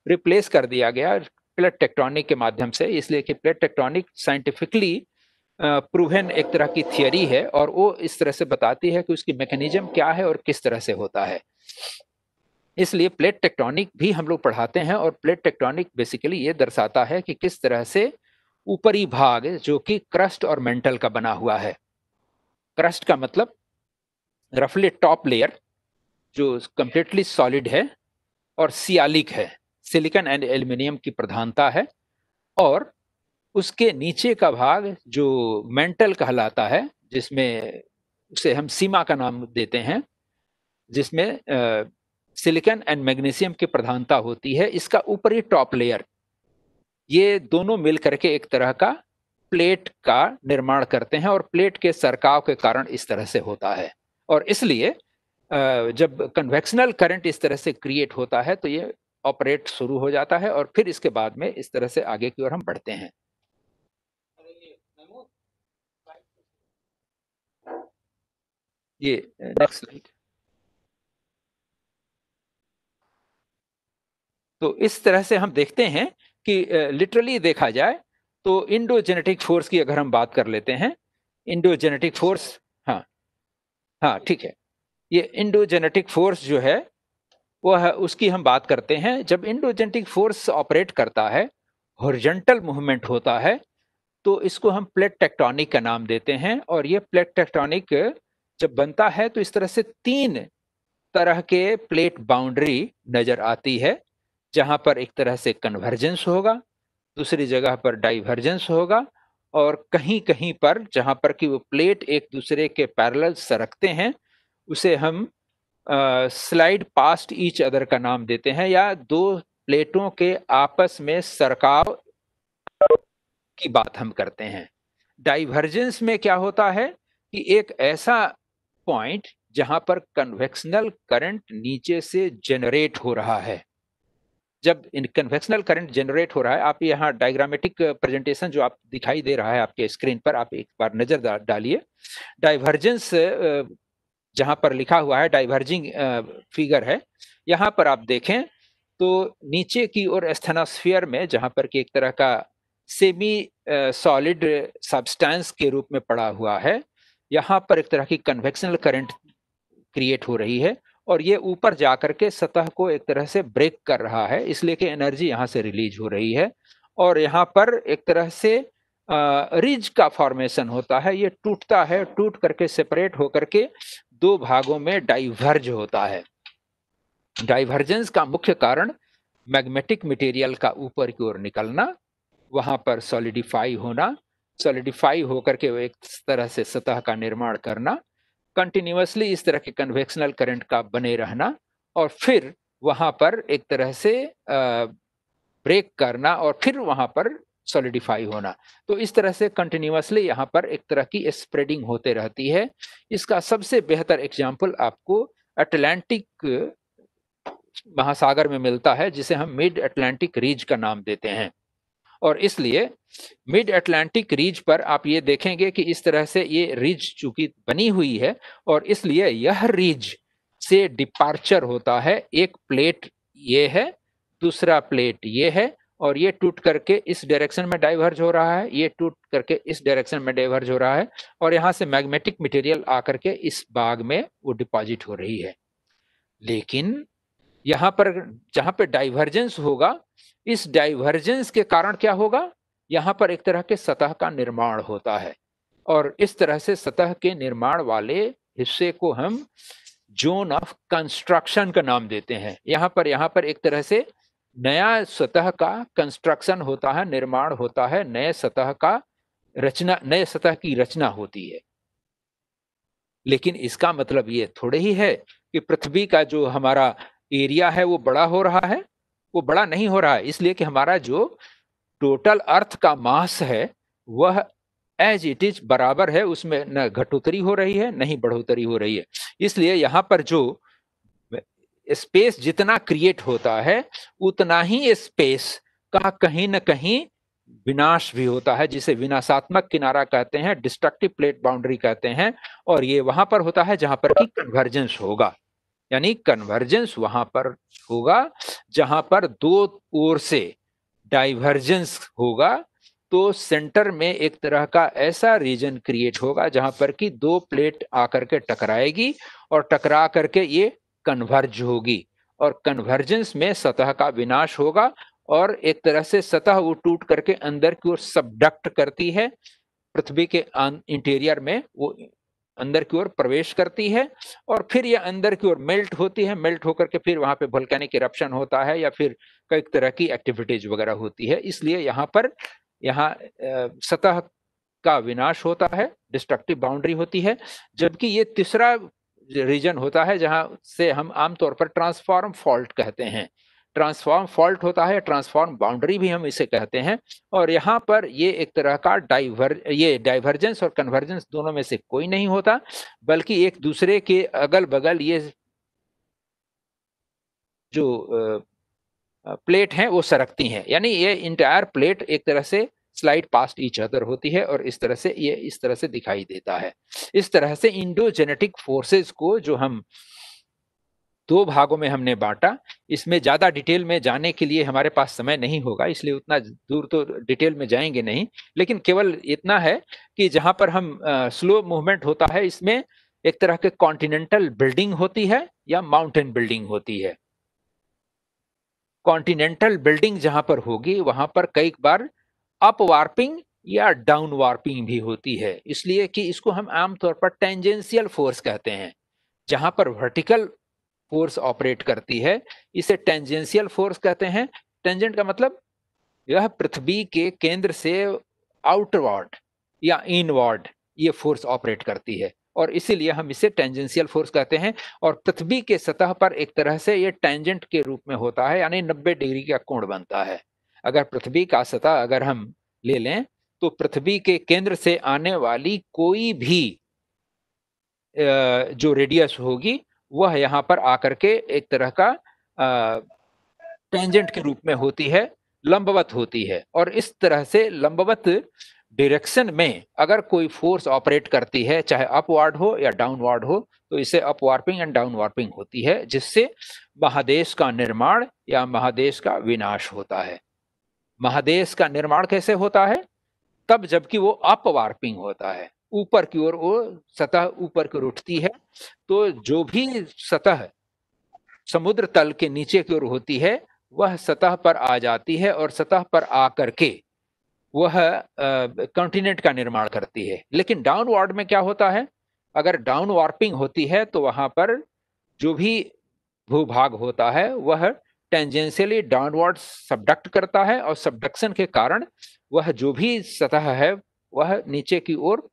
रिप्लेस कर दिया गया प्लेट टेक्ट्रॉनिक के माध्यम से इसलिए कि प्लेट टेक्ट्रॉनिक साइंटिफिकली प्रूवन एक तरह की थियोरी है और वो इस तरह से बताती है कि उसकी मैकेनिज्म क्या है और किस तरह से होता है इसलिए प्लेट टेक्टोनिक भी हम लोग पढ़ाते हैं और प्लेट टेक्टोनिक बेसिकली ये दर्शाता है कि किस तरह से ऊपरी भाग जो कि क्रस्ट और मेंटल का बना हुआ है क्रस्ट का मतलब रफली टॉप लेयर जो कंप्लीटली सॉलिड है और सियालिक है सिलिकॉन एंड एल्युमिनियम की प्रधानता है और उसके नीचे का भाग जो मेंटल कहलाता है जिसमें उसे हम सीमा का नाम देते हैं जिसमें सिलिकॉन एंड मैग्नीशियम की प्रधानता होती है इसका ऊपरी टॉप लेयर ये दोनों मिल करके एक तरह का प्लेट का निर्माण करते हैं और प्लेट के सरकाव के कारण इस तरह से होता है और इसलिए जब कन्वेक्शनल करंट इस तरह से क्रिएट होता है तो ये ऑपरेट शुरू हो जाता है और फिर इसके बाद में इस तरह से आगे की ओर हम बढ़ते हैं ये नेक्स्ट तो इस तरह से हम देखते हैं कि लिटरली देखा जाए तो इंडोजेनेटिक फोर्स की अगर हम बात कर लेते हैं इंडोजेनेटिक फोर्स हाँ हाँ ठीक है ये इंडोजेनेटिक फोर्स जो है वह उसकी हम बात करते हैं जब इंडोजेंटिक फोर्स ऑपरेट करता है हॉरिजेंटल मूवमेंट होता है तो इसको हम प्लेट टेक्टोनिक का नाम देते हैं और ये प्लेट टेक्टोनिक जब बनता है तो इस तरह से तीन तरह के प्लेट बाउंड्री नजर आती है जहां पर एक तरह से कन्वर्जेंस होगा दूसरी जगह पर डाइवर्जेंस होगा और कहीं कहीं पर जहां पर कि वो प्लेट एक दूसरे के पैरेलल सरकते हैं उसे हम स्लाइड पास्ट ईच अदर का नाम देते हैं या दो प्लेटों के आपस में सरकाव की बात हम करते हैं डाइवर्जेंस में क्या होता है कि एक ऐसा पॉइंट जहां पर कन्वेक्शनल करंट नीचे से जनरेट हो रहा है जब इन कन्वेक्शनल करंट जनरेट हो रहा है आप यहाँ डायग्रामेटिक प्रेजेंटेशन जो आप दिखाई दे रहा है आपके स्क्रीन पर आप एक बार नजर डालिए डाइवर्जेंस जहां पर लिखा हुआ है डाइवर्जिंग फिगर है यहाँ पर आप देखें तो नीचे की ओर स्थेनोस्फीयर में जहाँ पर कि एक तरह का सेमी सॉलिड सब्सटेंस के रूप में पड़ा हुआ है यहाँ पर एक तरह की कन्वेक्शनल करंट क्रिएट हो रही है और ये ऊपर जा करके सतह को एक तरह से ब्रेक कर रहा है इसलिए कि एनर्जी यहाँ से रिलीज हो रही है और यहाँ पर एक तरह से रिज का फॉर्मेशन होता है ये टूटता है टूट करके सेपरेट होकर के दो भागों में डाइवर्ज होता है डाइवर्जेंस का मुख्य कारण मैग्नेटिक मटेरियल का ऊपर की ओर निकलना वहां पर सॉलिडिफाई होना सॉलिडिफाई होकर के एक तरह से सतह का निर्माण करना कंटिन्यूसली इस तरह के कन्वेक्शनल करंट का बने रहना और फिर वहां पर एक तरह से ब्रेक करना और फिर वहां पर सॉलिडिफाई होना तो इस तरह से कंटिन्यूसली यहाँ पर एक तरह की स्प्रेडिंग होते रहती है इसका सबसे बेहतर एग्जाम्पल आपको अटलांटिक महासागर में मिलता है जिसे हम मिड अटलांटिक रीज का नाम देते हैं और इसलिए मिड अटलांटिक रीज पर आप ये देखेंगे कि इस तरह से ये रीज चूंकि बनी हुई है और इसलिए यह रीज से डिपार्चर होता है एक प्लेट ये है दूसरा प्लेट ये है और ये टूट करके इस डायरेक्शन में डाइवर्ज हो रहा है ये टूट करके इस डायरेक्शन में डाइवर्ज हो रहा है और यहाँ से मैग्नेटिक मटेरियल आकर के इस बाग में वो डिपॉजिट हो रही है लेकिन यहाँ पर जहाँ पे डाइवर्जेंस होगा इस डाइवर्जेंस के कारण क्या होगा यहाँ पर एक तरह के सतह का निर्माण होता है और इस तरह से सतह के निर्माण वाले हिस्से को हम जोन ऑफ कंस्ट्रक्शन का नाम देते हैं यहाँ पर यहाँ पर एक तरह से नया सतह का कंस्ट्रक्शन होता है निर्माण होता है नए सतह का रचना नए सतह की रचना होती है लेकिन इसका मतलब ये थोड़े ही है कि पृथ्वी का जो हमारा एरिया है वो बड़ा हो रहा है वो बड़ा नहीं हो रहा है इसलिए कि हमारा जो टोटल अर्थ का मास है वह एज इट इज बराबर है उसमें न घटोतरी हो रही है नहीं बढ़ोतरी हो रही है इसलिए यहाँ पर जो स्पेस जितना क्रिएट होता है उतना ही स्पेस का कहीं ना कहीं विनाश भी होता है जिसे विनाशात्मक किनारा कहते हैं डिस्ट्रक्टिव प्लेट बाउंड्री कहते हैं और ये वहां पर होता है जहां पर कि कन्वर्जेंस होगा यानी कन्वर्जेंस वहां पर होगा जहां पर दो ओर से डाइवर्जेंस होगा तो सेंटर में एक तरह का ऐसा रीजन क्रिएट होगा जहां पर कि दो प्लेट आकर के टकराएगी और टकरा करके ये कन्वर्ज होगी और कन्वर्जेंस में सतह का विनाश होगा और एक तरह से सतह वो टूट करके अंदर की ओर सबडक्ट करती है पृथ्वी के इंटीरियर में वो अंदर की ओर प्रवेश करती है और फिर ये अंदर की ओर मेल्ट होती है मेल्ट होकर के फिर वहां पे वोल्केनिक इरप्शन होता है या फिर कई तरह की एक्टिविटीज वगैरह होती है इसलिए यहाँ पर यहाँ सतह का विनाश होता है डिस्ट्रक्टिव बाउंड्री होती है जबकि ये तीसरा रीजन होता है जहां से हम आमतौर पर ट्रांसफॉर्म फॉल्ट कहते हैं ट्रांसफॉर्म फॉल्ट होता है ट्रांसफॉर्म बाउंड्री भी हम इसे कहते हैं और यहाँ पर ये एक तरह का डाइवर ये डाइवर्जेंस और कन्वर्जेंस दोनों में से कोई नहीं होता बल्कि एक दूसरे के अगल बगल ये जो प्लेट हैं वो सरकती हैं यानी ये इंटायर प्लेट एक तरह से स्लाइड पास्ट ईच अदर होती है और इस तरह से ये इस तरह से दिखाई देता है इस तरह से इंडोजेनेटिक फोर्सेस को जो हम दो भागों में हमने बांटा इसमें ज़्यादा डिटेल में जाने के लिए हमारे पास समय नहीं होगा इसलिए उतना दूर तो डिटेल में जाएंगे नहीं लेकिन केवल इतना है कि जहां पर हम स्लो मूवमेंट होता है इसमें एक तरह के कॉन्टिनेंटल बिल्डिंग होती है या माउंटेन बिल्डिंग होती है कॉन्टिनेंटल बिल्डिंग जहां पर होगी वहां पर कई बार अप वार्पिंग या डाउन वार्पिंग भी होती है इसलिए कि इसको हम आमतौर पर टेंजेंशियल फोर्स कहते हैं जहां पर वर्टिकल फोर्स ऑपरेट करती है इसे टेंजेंशियल फोर्स कहते हैं टेंजेंट का मतलब यह पृथ्वी के केंद्र से आउटवर्ड या इनवर्ड ये फोर्स ऑपरेट करती है और इसीलिए हम इसे टेंजेंशियल फोर्स कहते हैं और पृथ्वी के सतह पर एक तरह से ये टेंजेंट के रूप में होता है यानी 90 डिग्री का कोण बनता है अगर पृथ्वी का सतह अगर हम ले लें तो पृथ्वी के केंद्र से आने वाली कोई भी जो रेडियस होगी वह यहाँ पर आकर के एक तरह का टेंजेंट के रूप में होती है लंबवत होती है और इस तरह से लंबवत डायरेक्शन में अगर कोई फोर्स ऑपरेट करती है चाहे अपवार्ड हो या डाउनवार्ड हो तो इसे अपवार्पिंग एंड डाउनवार्पिंग होती है जिससे महादेश का निर्माण या महादेश का विनाश होता है महादेश का निर्माण कैसे होता है तब जबकि वो अपवार्पिंग होता है ऊपर की ओर वो सतह ऊपर की ओर उठती है तो जो भी सतह समुद्र तल के नीचे की ओर होती है वह सतह पर आ जाती है और सतह पर आकर के वह कॉन्टिनेंट का निर्माण करती है लेकिन वार्ड में क्या होता है अगर डाउन वार्पिंग होती है तो वहां पर जो भी भूभाग होता है वह टेंजेंशियली डाउनवर्ड सबडक्ट करता है और सबडक्शन के कारण वह जो भी सतह है वह नीचे की ओर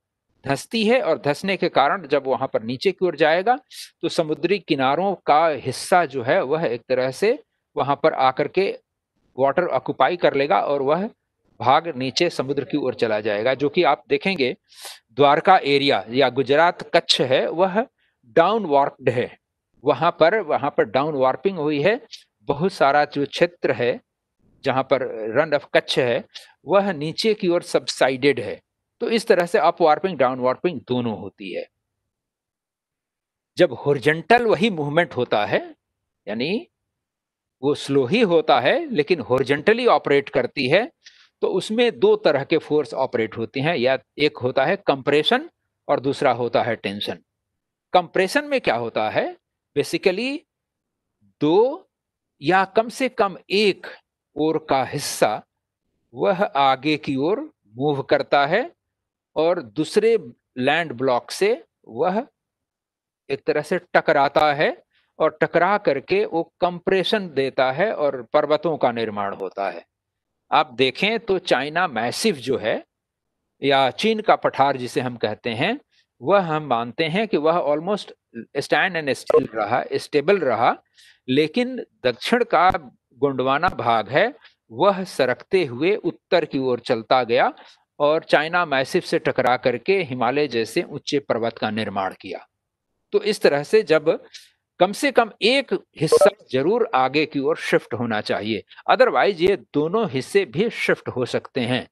धसती है और धसने के कारण जब वहां पर नीचे की ओर जाएगा तो समुद्री किनारों का हिस्सा जो है वह एक तरह से वहां पर आकर के वाटर ऑक्यूपाई कर लेगा और वह भाग नीचे समुद्र की ओर चला जाएगा जो कि आप देखेंगे द्वारका एरिया या गुजरात कच्छ है वह डाउन वार्प्ड है वहां पर वहां पर डाउन वार्पिंग हुई है बहुत सारा जो क्षेत्र है जहाँ पर रन ऑफ कच्छ है वह नीचे की ओर सबसाइडेड है तो इस तरह से अप वार्पिंग डाउन वार्पिंग दोनों होती है जब होर्जेंटल वही मूवमेंट होता है यानी वो स्लो ही होता है लेकिन होर्जेंटली ऑपरेट करती है तो उसमें दो तरह के फोर्स ऑपरेट होती हैं या एक होता है कंप्रेशन और दूसरा होता है टेंशन कंप्रेशन में क्या होता है बेसिकली दो या कम से कम एक और का हिस्सा वह आगे की ओर मूव करता है और दूसरे लैंड ब्लॉक से वह एक तरह से टकराता है और टकरा करके वो कंप्रेशन देता है और पर्वतों का निर्माण होता है आप देखें तो चाइना मैसिव जो है या चीन का पठार जिसे हम कहते हैं वह हम मानते हैं कि वह ऑलमोस्ट स्टैंड एंड स्टील रहा स्टेबल रहा लेकिन दक्षिण का गोंडवाना भाग है वह सरकते हुए उत्तर की ओर चलता गया और चाइना मैसिफ से टकरा करके हिमालय जैसे ऊंचे पर्वत का निर्माण किया तो इस तरह से जब कम से कम एक हिस्सा जरूर आगे की ओर शिफ्ट होना चाहिए अदरवाइज ये दोनों हिस्से भी शिफ्ट हो सकते हैं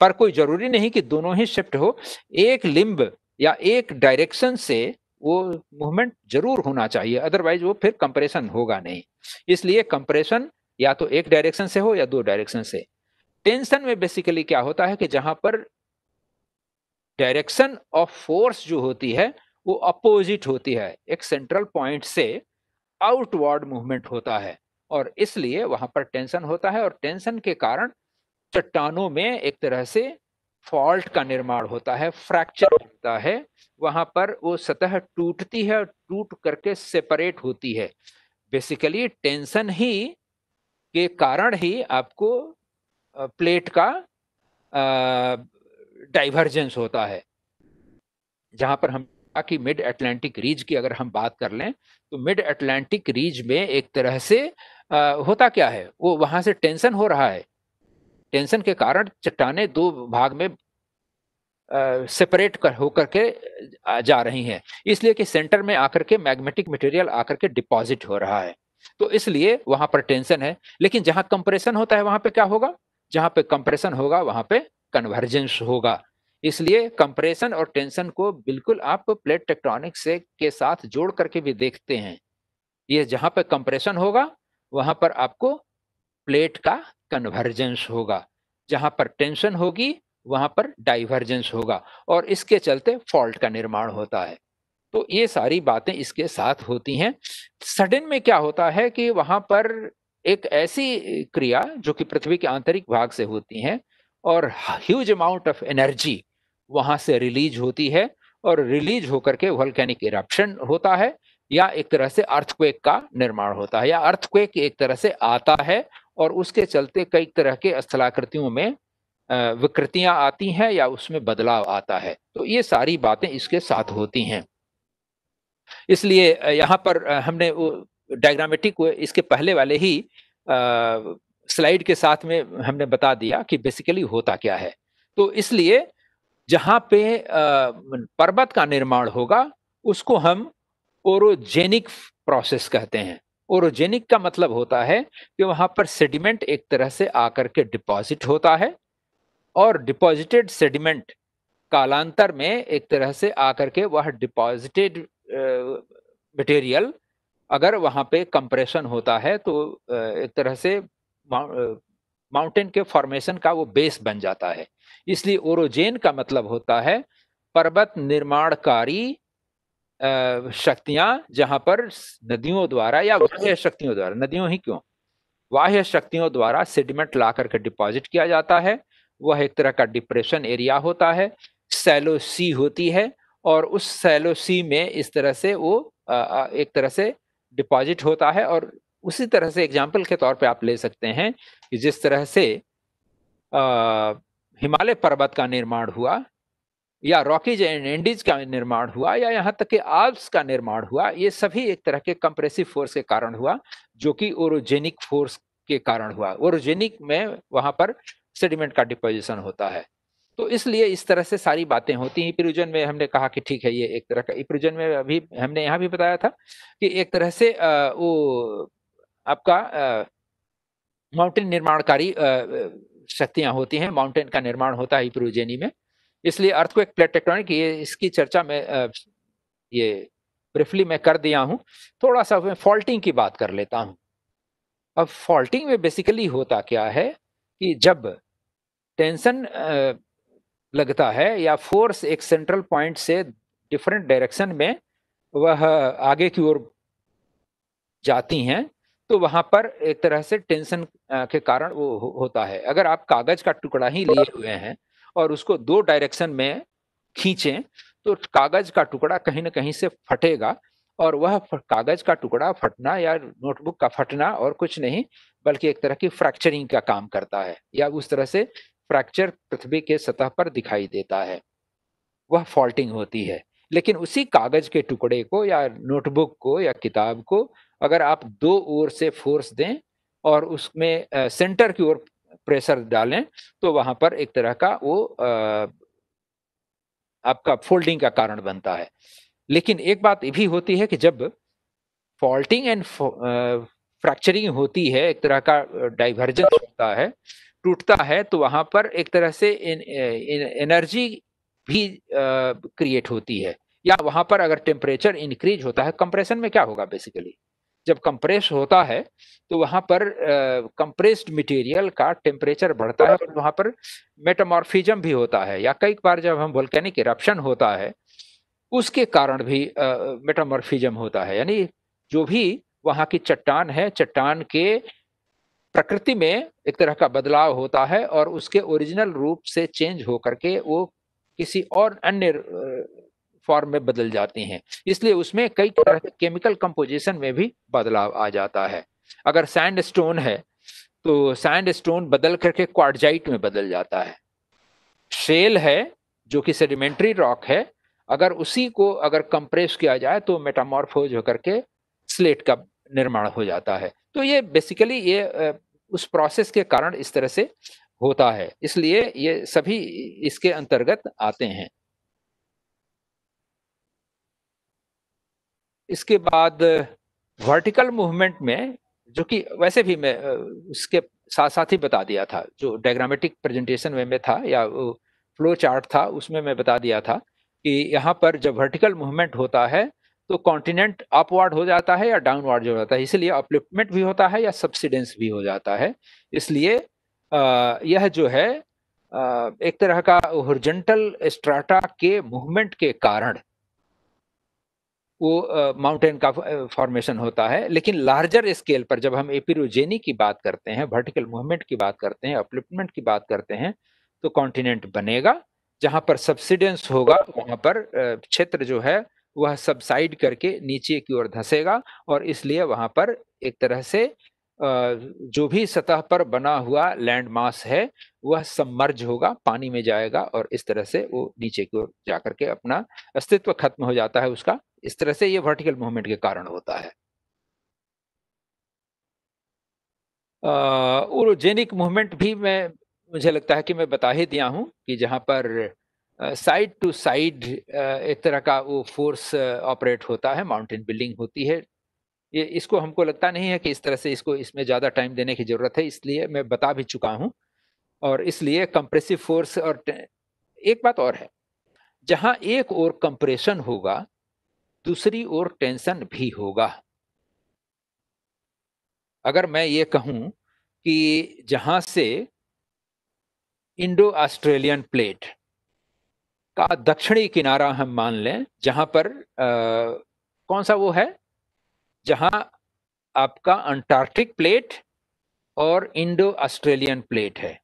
पर कोई जरूरी नहीं कि दोनों ही शिफ्ट हो एक लिंब या एक डायरेक्शन से वो मूवमेंट जरूर होना चाहिए अदरवाइज वो फिर कंप्रेशन होगा नहीं इसलिए कंप्रेशन या तो एक डायरेक्शन से हो या दो डायरेक्शन से टेंशन में बेसिकली क्या होता है कि जहां पर डायरेक्शन ऑफ फोर्स जो होती है वो अपोजिट होती है एक सेंट्रल पॉइंट से आउटवर्ड मूवमेंट होता है और इसलिए वहां पर टेंशन होता है और टेंशन के कारण चट्टानों में एक तरह से फॉल्ट का निर्माण होता है फ्रैक्चर होता है वहां पर वो सतह टूटती है और टूट करके सेपरेट होती है बेसिकली टेंशन ही के कारण ही आपको प्लेट का डाइवर्जेंस होता है जहां पर हम कि मिड अटलांटिक रीज की अगर हम बात कर लें तो मिड अटलांटिक रीज में एक तरह से आ, होता क्या है वो वहां से टेंशन हो रहा है टेंशन के कारण चट्टाने दो भाग में सेपरेट कर होकर के जा रही हैं इसलिए कि सेंटर में आकर के मैग्नेटिक मटेरियल आकर के डिपॉजिट हो रहा है तो इसलिए वहां पर टेंशन है लेकिन जहां कंप्रेशन होता है वहां पे क्या होगा जहां पे कंप्रेशन होगा वहां पे कन्वर्जेंस होगा इसलिए कंप्रेशन और टेंशन को बिल्कुल आप प्लेट टेक्ट्रॉनिक से के साथ जोड़ करके भी देखते हैं ये जहां पे कंप्रेशन होगा वहां पर आपको प्लेट का कन्वर्जेंस होगा जहां पर टेंशन होगी वहां पर डाइवर्जेंस होगा और इसके चलते फॉल्ट का निर्माण होता है तो ये सारी बातें इसके साथ होती हैं सडन में क्या होता है कि वहां पर एक ऐसी क्रिया जो कि पृथ्वी के आंतरिक भाग से होती है और ह्यूज अमाउंट ऑफ एनर्जी वहां से रिलीज होती है और रिलीज होकर के वॉल्केनिक इरप्शन होता है या एक तरह से अर्थक्वेक का निर्माण होता है या अर्थक्वेक एक तरह से आता है और उसके चलते कई तरह के स्थलाकृतियों में विकृतियां आती हैं या उसमें बदलाव आता है तो ये सारी बातें इसके साथ होती हैं इसलिए यहाँ पर हमने डायग्रामेटिक इसके पहले वाले ही स्लाइड के साथ में हमने बता दिया कि बेसिकली होता क्या है तो इसलिए जहाँ पे पर्वत का निर्माण होगा उसको हम ओरोजेनिक प्रोसेस कहते हैं ओरोजेनिक का मतलब होता है कि वहां पर सेडिमेंट एक तरह से आकर के डिपॉजिट होता है और डिपॉजिटेड सेडिमेंट कालांतर में एक तरह से आकर के वह डिपॉजिटेड मटेरियल अगर वहां पे कंप्रेशन होता है तो एक तरह से माउंटेन के फॉर्मेशन का वो बेस बन जाता है इसलिए ओरोजेन का मतलब होता है पर्वत निर्माणकारी शक्तियां जहां पर नदियों द्वारा या तो बाह्य शक्तियों द्वारा नदियों ही क्यों बाह्य शक्तियों द्वारा सेडिमेंट ला करके डिपॉजिट किया जाता है वह एक तरह का डिप्रेशन एरिया होता है सैलो सी होती है और उस सैलो सी में इस तरह से वो एक तरह से डिपॉजिट होता है और उसी तरह से एग्जाम्पल के तौर पे आप ले सकते हैं कि जिस तरह से हिमालय पर्वत का निर्माण हुआ या रॉकीज एंड एंडीज का निर्माण हुआ या यहाँ तक कि आल्प्स का निर्माण हुआ ये सभी एक तरह के कंप्रेसिव फोर्स के कारण हुआ जो कि ओरोजेनिक फोर्स के कारण हुआ ओरोजेनिक में वहाँ पर सेडिमेंट का डिपोजिशन होता है तो इसलिए इस तरह से सारी बातें होती हैं इप्रोजन में हमने कहा कि ठीक है ये एक तरह का इप्रोजन में अभी हमने यहाँ भी बताया था कि एक तरह से वो आपका माउंटेन निर्माणकारी शक्तियाँ होती हैं माउंटेन का निर्माण होता है इप्रोजेनी में इसलिए अर्थक्वेक प्लेट टेक्टोनिक ये इसकी चर्चा में ये ब्रीफली मैं कर दिया हूँ थोड़ा सा मैं फॉल्टिंग की बात कर लेता हूँ अब फॉल्टिंग में बेसिकली होता क्या है कि जब टेंशन लगता है या फोर्स एक सेंट्रल पॉइंट से डिफरेंट डायरेक्शन में वह आगे की ओर जाती हैं तो वहाँ पर एक तरह से टेंशन के कारण वो होता है अगर आप कागज का टुकड़ा ही लिए हुए हैं और उसको दो डायरेक्शन में खींचें तो कागज का टुकड़ा कहीं ना कहीं से फटेगा और वह कागज का टुकड़ा फटना या नोटबुक का फटना और कुछ नहीं बल्कि एक तरह की फ्रैक्चरिंग का काम करता है या उस तरह से फ्रैक्चर पृथ्वी के सतह पर दिखाई देता है वह फॉल्टिंग होती है लेकिन उसी कागज के टुकड़े को या नोटबुक को या किताब को अगर आप दो ओर से फोर्स दें और उसमें सेंटर की ओर प्रेशर डालें तो वहां पर एक तरह का वो आपका फोल्डिंग का कारण बनता है लेकिन एक बात भी होती है कि जब फॉल्टिंग एंड फ्रैक्चरिंग होती है एक तरह का डाइवर्जेंस होता है टूटता है तो वहां पर एक तरह से इन, इन, एनर्जी भी क्रिएट होती है या वहां पर अगर टेम्परेचर इंक्रीज होता है कंप्रेशन में क्या होगा बेसिकली जब कंप्रेस होता है तो वहाँ पर कंप्रेस्ड मटेरियल का टेम्परेचर बढ़ता है और वहाँ पर मेटामॉर्फिज्म भी होता है या कई बार जब हम वोल्केनिक इरप्शन होता है उसके कारण भी मेटामॉर्फिज्म होता है यानी जो भी वहाँ की चट्टान है चट्टान के प्रकृति में एक तरह का बदलाव होता है और उसके ओरिजिनल रूप से चेंज होकर के वो किसी और अन्य फॉर्म में बदल जाती हैं इसलिए उसमें कई तरह के केमिकल कंपोजिशन में भी बदलाव आ जाता है अगर सैंड स्टोन है तो सैंड स्टोन बदल करके क्वारजाइट में बदल जाता है शेल है जो कि सेडिमेंट्री रॉक है अगर उसी को अगर कंप्रेस किया जाए तो मेटामॉर्फोज होकर के स्लेट का निर्माण हो जाता है तो ये बेसिकली ये उस प्रोसेस के कारण इस तरह से होता है इसलिए ये सभी इसके अंतर्गत आते हैं इसके बाद वर्टिकल मूवमेंट में जो कि वैसे भी मैं उसके साथ साथ ही बता दिया था जो डायग्रामेटिक प्रेजेंटेशन में, था या फ्लो चार्ट था उसमें मैं बता दिया था कि यहाँ पर जब वर्टिकल मूवमेंट होता है तो कॉन्टिनेंट अपवर्ड हो जाता है या डाउनवर्ड हो जाता है इसलिए अपलिफ्टमेंट भी होता है या सब्सिडेंस भी हो जाता है इसलिए यह जो है एक तरह का हॉरिजॉन्टल स्ट्राटा के मूवमेंट के कारण वो माउंटेन का फॉर्मेशन होता है लेकिन लार्जर स्केल पर जब हम एपिरोजेनी की बात करते हैं वर्टिकल मूवमेंट की बात करते हैं अपलिपमेंट की बात करते हैं तो कॉन्टिनेंट बनेगा जहां पर सब्सिडेंस होगा वहां पर क्षेत्र जो है वह सबसाइड करके नीचे की ओर धंसेगा और इसलिए वहां पर एक तरह से जो भी सतह पर बना हुआ लैंड मास है वह सम्मर्ज होगा पानी में जाएगा और इस तरह से वो नीचे की ओर जाकर के अपना अस्तित्व खत्म हो जाता है उसका इस तरह से ये वर्टिकल मूवमेंट के कारण होता है उरोजेनिक मूवमेंट भी मैं मुझे लगता है कि मैं बता ही दिया हूं कि जहां पर साइड टू साइड एक तरह का वो फोर्स ऑपरेट होता है माउंटेन बिल्डिंग होती है ये इसको हमको लगता नहीं है कि इस तरह से इसको इसमें ज़्यादा टाइम देने की ज़रूरत है इसलिए मैं बता भी चुका हूँ और इसलिए कंप्रेसिव फोर्स और एक बात और है जहाँ एक और कंप्रेशन होगा दूसरी ओर टेंशन भी होगा अगर मैं ये कहूं कि जहां से इंडो ऑस्ट्रेलियन प्लेट का दक्षिणी किनारा हम मान लें जहां पर आ, कौन सा वो है जहां आपका अंटार्कटिक प्लेट और इंडो ऑस्ट्रेलियन प्लेट है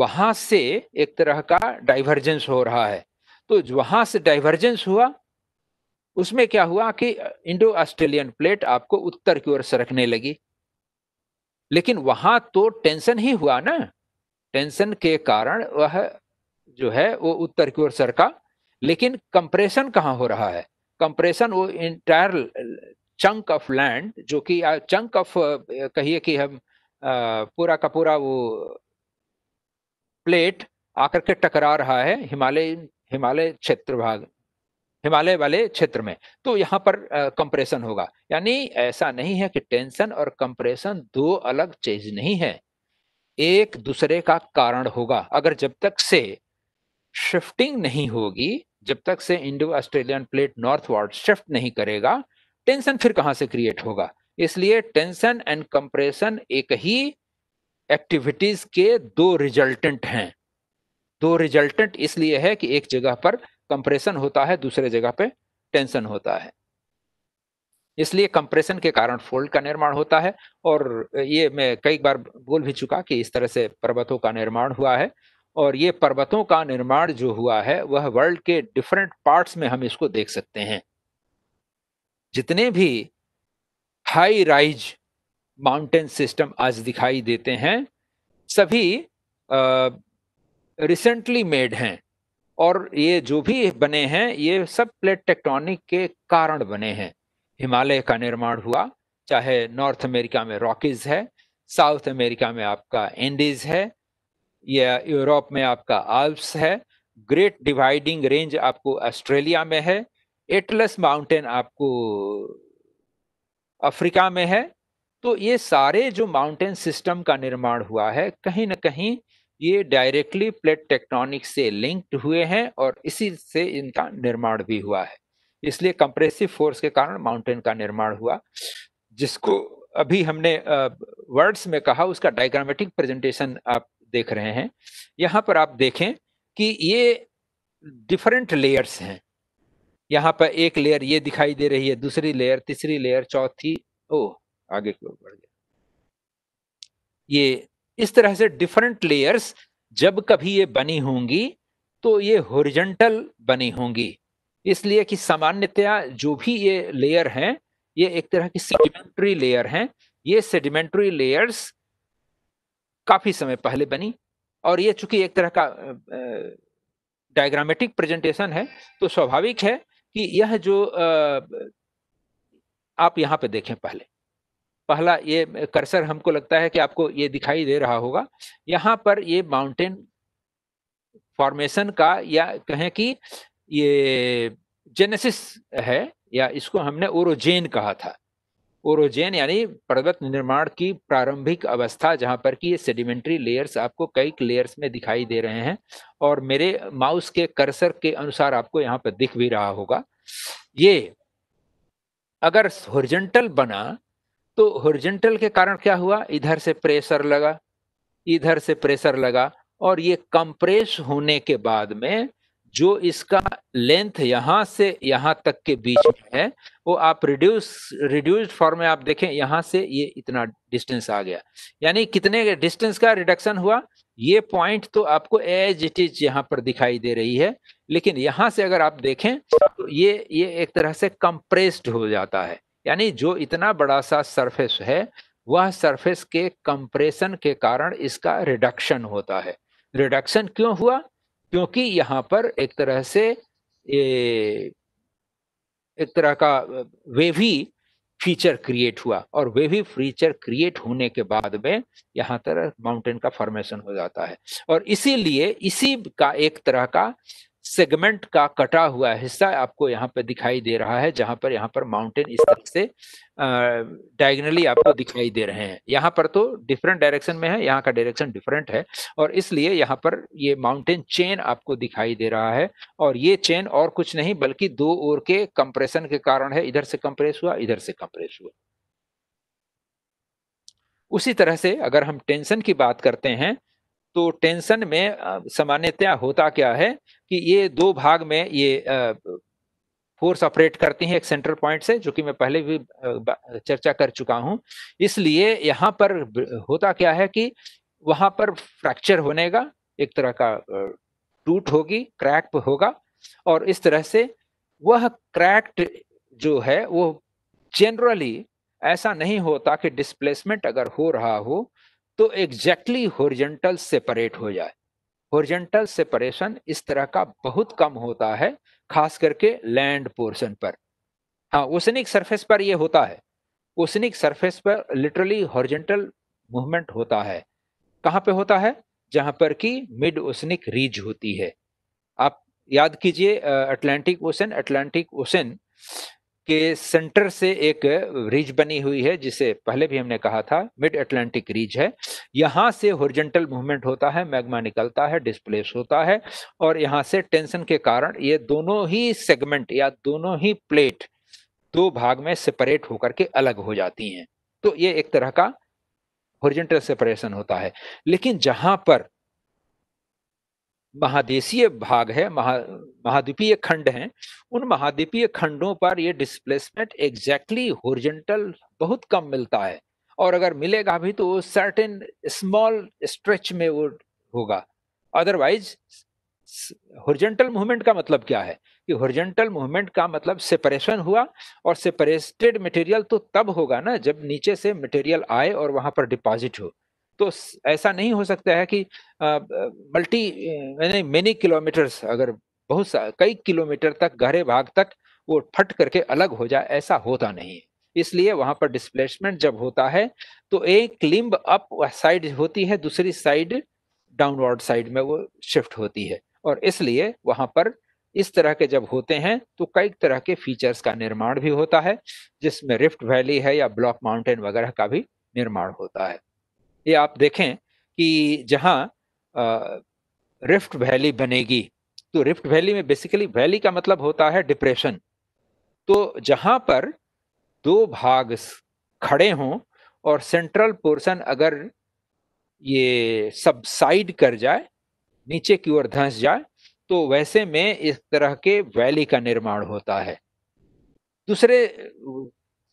वहां से एक तरह का डाइवर्जेंस हो रहा है तो वहां से डाइवर्जेंस हुआ उसमें क्या हुआ कि इंडो ऑस्ट्रेलियन प्लेट आपको उत्तर की ओर सरकने लगी लेकिन वहां तो टेंशन ही हुआ ना टेंशन के कारण वह जो है वो उत्तर की ओर सरका लेकिन कंप्रेशन कहाँ हो रहा है कंप्रेशन वो इंटायर चंक ऑफ लैंड जो कि चंक ऑफ कहिए कि हम पूरा का पूरा वो प्लेट आकर के टकरा रहा है हिमालय हिमालय क्षेत्र भाग हिमालय वाले क्षेत्र में तो यहाँ पर कंप्रेशन होगा यानी ऐसा नहीं है कि टेंशन और कंप्रेशन दो अलग चीज नहीं है एक दूसरे का कारण होगा अगर जब तक से शिफ्टिंग नहीं होगी जब तक से Indo Australian plate northward shift नहीं करेगा टेंशन फिर कहाँ से क्रिएट होगा इसलिए टेंशन एंड कंप्रेशन एक ही एक्टिविटीज के दो रिजल्टेंट हैं दो रिजल्टेंट इसलिए है कि एक जगह पर कंप्रेशन होता है दूसरे जगह पे टेंशन होता है इसलिए कंप्रेशन के कारण फोल्ड का निर्माण होता है और ये मैं कई बार बोल भी चुका कि इस तरह से पर्वतों का निर्माण हुआ है और ये पर्वतों का निर्माण जो हुआ है वह वर्ल्ड के डिफरेंट पार्ट्स में हम इसको देख सकते हैं जितने भी हाई राइज माउंटेन सिस्टम आज दिखाई देते हैं सभी रिसेंटली मेड हैं और ये जो भी बने हैं ये सब प्लेट टेक्टोनिक के कारण बने हैं हिमालय का निर्माण हुआ चाहे नॉर्थ अमेरिका में रॉकीज है साउथ अमेरिका में आपका एंडीज है या यूरोप में आपका आल्प्स है ग्रेट डिवाइडिंग रेंज आपको ऑस्ट्रेलिया में है एटलस माउंटेन आपको अफ्रीका में है तो ये सारे जो माउंटेन सिस्टम का निर्माण हुआ है कहीं ना कहीं ये डायरेक्टली प्लेट टेक्टोनिक से लिंक्ड हुए हैं और इसी से इनका निर्माण भी हुआ है इसलिए कंप्रेसिव फोर्स के कारण माउंटेन का निर्माण हुआ जिसको अभी हमने वर्ड्स में कहा उसका डायग्रामेटिक प्रेजेंटेशन आप देख रहे हैं यहाँ पर आप देखें कि ये डिफरेंट लेयर्स हैं यहाँ पर एक लेयर ये दिखाई दे रही है दूसरी लेयर तीसरी लेयर चौथी ओ आगे की बढ़ गया ये इस तरह से डिफरेंट लेयर्स जब कभी ये बनी होंगी तो ये होरिजेंटल बनी होंगी इसलिए कि सामान्यतया जो भी ये लेयर हैं ये एक तरह की सेडिमेंट्री लेयर हैं ये सेडिमेंट्री लेयर्स काफी समय पहले बनी और ये चूंकि एक तरह का डायग्रामेटिक प्रेजेंटेशन है तो स्वाभाविक है कि यह जो आप यहाँ पे देखें पहले पहला ये कर्सर हमको लगता है कि आपको ये दिखाई दे रहा होगा यहाँ पर ये माउंटेन फॉर्मेशन का या कहें कि ये जेनेसिस है या इसको हमने ओरोजेन कहा था ओरोजेन यानी पर्वत निर्माण की प्रारंभिक अवस्था जहाँ पर कि ये सेडिमेंट्री लेयर्स आपको कई लेयर्स में दिखाई दे रहे हैं और मेरे माउस के कर्सर के अनुसार आपको यहाँ पर दिख भी रहा होगा ये अगर हॉरिजेंटल बना तो हॉरिजेंटल के कारण क्या हुआ इधर से प्रेशर लगा इधर से प्रेशर लगा और ये कंप्रेस होने के बाद में जो इसका लेंथ यहां से यहां तक के बीच में है वो आप रिड्यूस रिड्यूस्ड फॉर्म में आप देखें यहां से ये इतना डिस्टेंस आ गया यानी कितने डिस्टेंस का रिडक्शन हुआ ये पॉइंट तो आपको एज इट इज यहाँ पर दिखाई दे रही है लेकिन यहां से अगर आप देखें तो ये ये एक तरह से कंप्रेस्ड हो जाता है यानी जो इतना बड़ा सा सरफेस है वह सरफेस के कंप्रेशन के कारण इसका रिडक्शन होता है रिडक्शन क्यों हुआ क्योंकि यहाँ पर एक तरह से एक तरह का वेवी फीचर क्रिएट हुआ और वेवी फीचर क्रिएट होने के बाद में यहाँ तरह माउंटेन का फॉर्मेशन हो जाता है और इसीलिए इसी का एक तरह का सेगमेंट का कटा हुआ हिस्सा आपको यहाँ पर दिखाई दे रहा है जहां पर यहाँ पर माउंटेन इस तरह से डायगनली आपको दिखाई दे रहे हैं यहाँ पर तो डिफरेंट डायरेक्शन में है यहाँ का डायरेक्शन डिफरेंट है और इसलिए यहाँ पर ये माउंटेन चेन आपको दिखाई दे रहा है और ये चेन और कुछ नहीं बल्कि दो ओर के कंप्रेशन के कारण है इधर से कंप्रेस हुआ इधर से कंप्रेस हुआ उसी तरह से अगर हम टेंशन की बात करते हैं तो टेंशन में सामान्यतया होता क्या है कि ये दो भाग में ये फोर्स ऑपरेट करती हैं एक सेंट्रल पॉइंट से जो कि मैं पहले भी चर्चा कर चुका हूं इसलिए यहाँ पर होता क्या है कि वहां पर फ्रैक्चर होने का एक तरह का टूट होगी क्रैक होगा और इस तरह से वह क्रैक जो है वो जनरली ऐसा नहीं होता कि डिस्प्लेसमेंट अगर हो रहा हो तो एग्जैक्टली होरिजेंटल सेपरेट हो जाए होरिजेंटल सेपरेशन इस तरह का बहुत कम होता है खास करके लैंड पोर्शन पर हाँ ओसनिक सरफेस पर यह होता है ओसनिक सरफेस पर लिटरली हॉर्जेंटल मूवमेंट होता है कहाँ पे होता है जहाँ पर कि मिड ओसनिक रीज होती है आप याद कीजिए अटलांटिक ओशन अटलांटिक ओशन के सेंटर से एक रिज बनी हुई है जिसे पहले भी हमने कहा था मिड अटलांटिक रिज है यहाँ से होरिजेंटल मूवमेंट होता है मैग्मा निकलता है डिस्प्लेस होता है और यहाँ से टेंशन के कारण ये दोनों ही सेगमेंट या दोनों ही प्लेट दो भाग में सेपरेट होकर के अलग हो जाती हैं तो ये एक तरह का होरिजेंटल सेपरेशन होता है लेकिन जहाँ पर महादेशीय भाग है महा महाद्वीपीय खंड हैं उन महाद्वीपीय खंडों पर ये डिस्प्लेसमेंट एग्जैक्टली होरिजेंटल बहुत कम मिलता है और अगर मिलेगा भी तो सर्टेन स्मॉल स्ट्रेच में वो होगा अदरवाइज होरिजेंटल मूवमेंट का मतलब क्या है कि होरिजेंटल मूवमेंट का मतलब सेपरेशन हुआ और सेपरेटेड मटेरियल तो तब होगा ना जब नीचे से मटेरियल आए और वहां पर डिपॉजिट हो तो ऐसा नहीं हो सकता है कि मल्टी मैंने मेनी किलोमीटर्स अगर बहुत सा कई किलोमीटर तक गहरे भाग तक वो फट करके अलग हो जाए ऐसा होता नहीं है इसलिए वहां पर डिस्प्लेसमेंट जब होता है तो एक लिम्ब अप साइड होती है दूसरी साइड डाउनवर्ड साइड में वो शिफ्ट होती है और इसलिए वहां पर इस तरह के जब होते हैं तो कई तरह के फीचर्स का निर्माण भी होता है जिसमें रिफ्ट वैली है या ब्लॉक माउंटेन वगैरह का भी निर्माण होता है ये आप देखें कि जहाँ रिफ्ट वैली बनेगी तो रिफ्ट वैली में बेसिकली वैली का मतलब होता है डिप्रेशन तो जहाँ पर दो भाग खड़े हों और सेंट्रल पोर्शन अगर ये सबसाइड कर जाए नीचे की ओर धंस जाए तो वैसे में इस तरह के वैली का निर्माण होता है दूसरे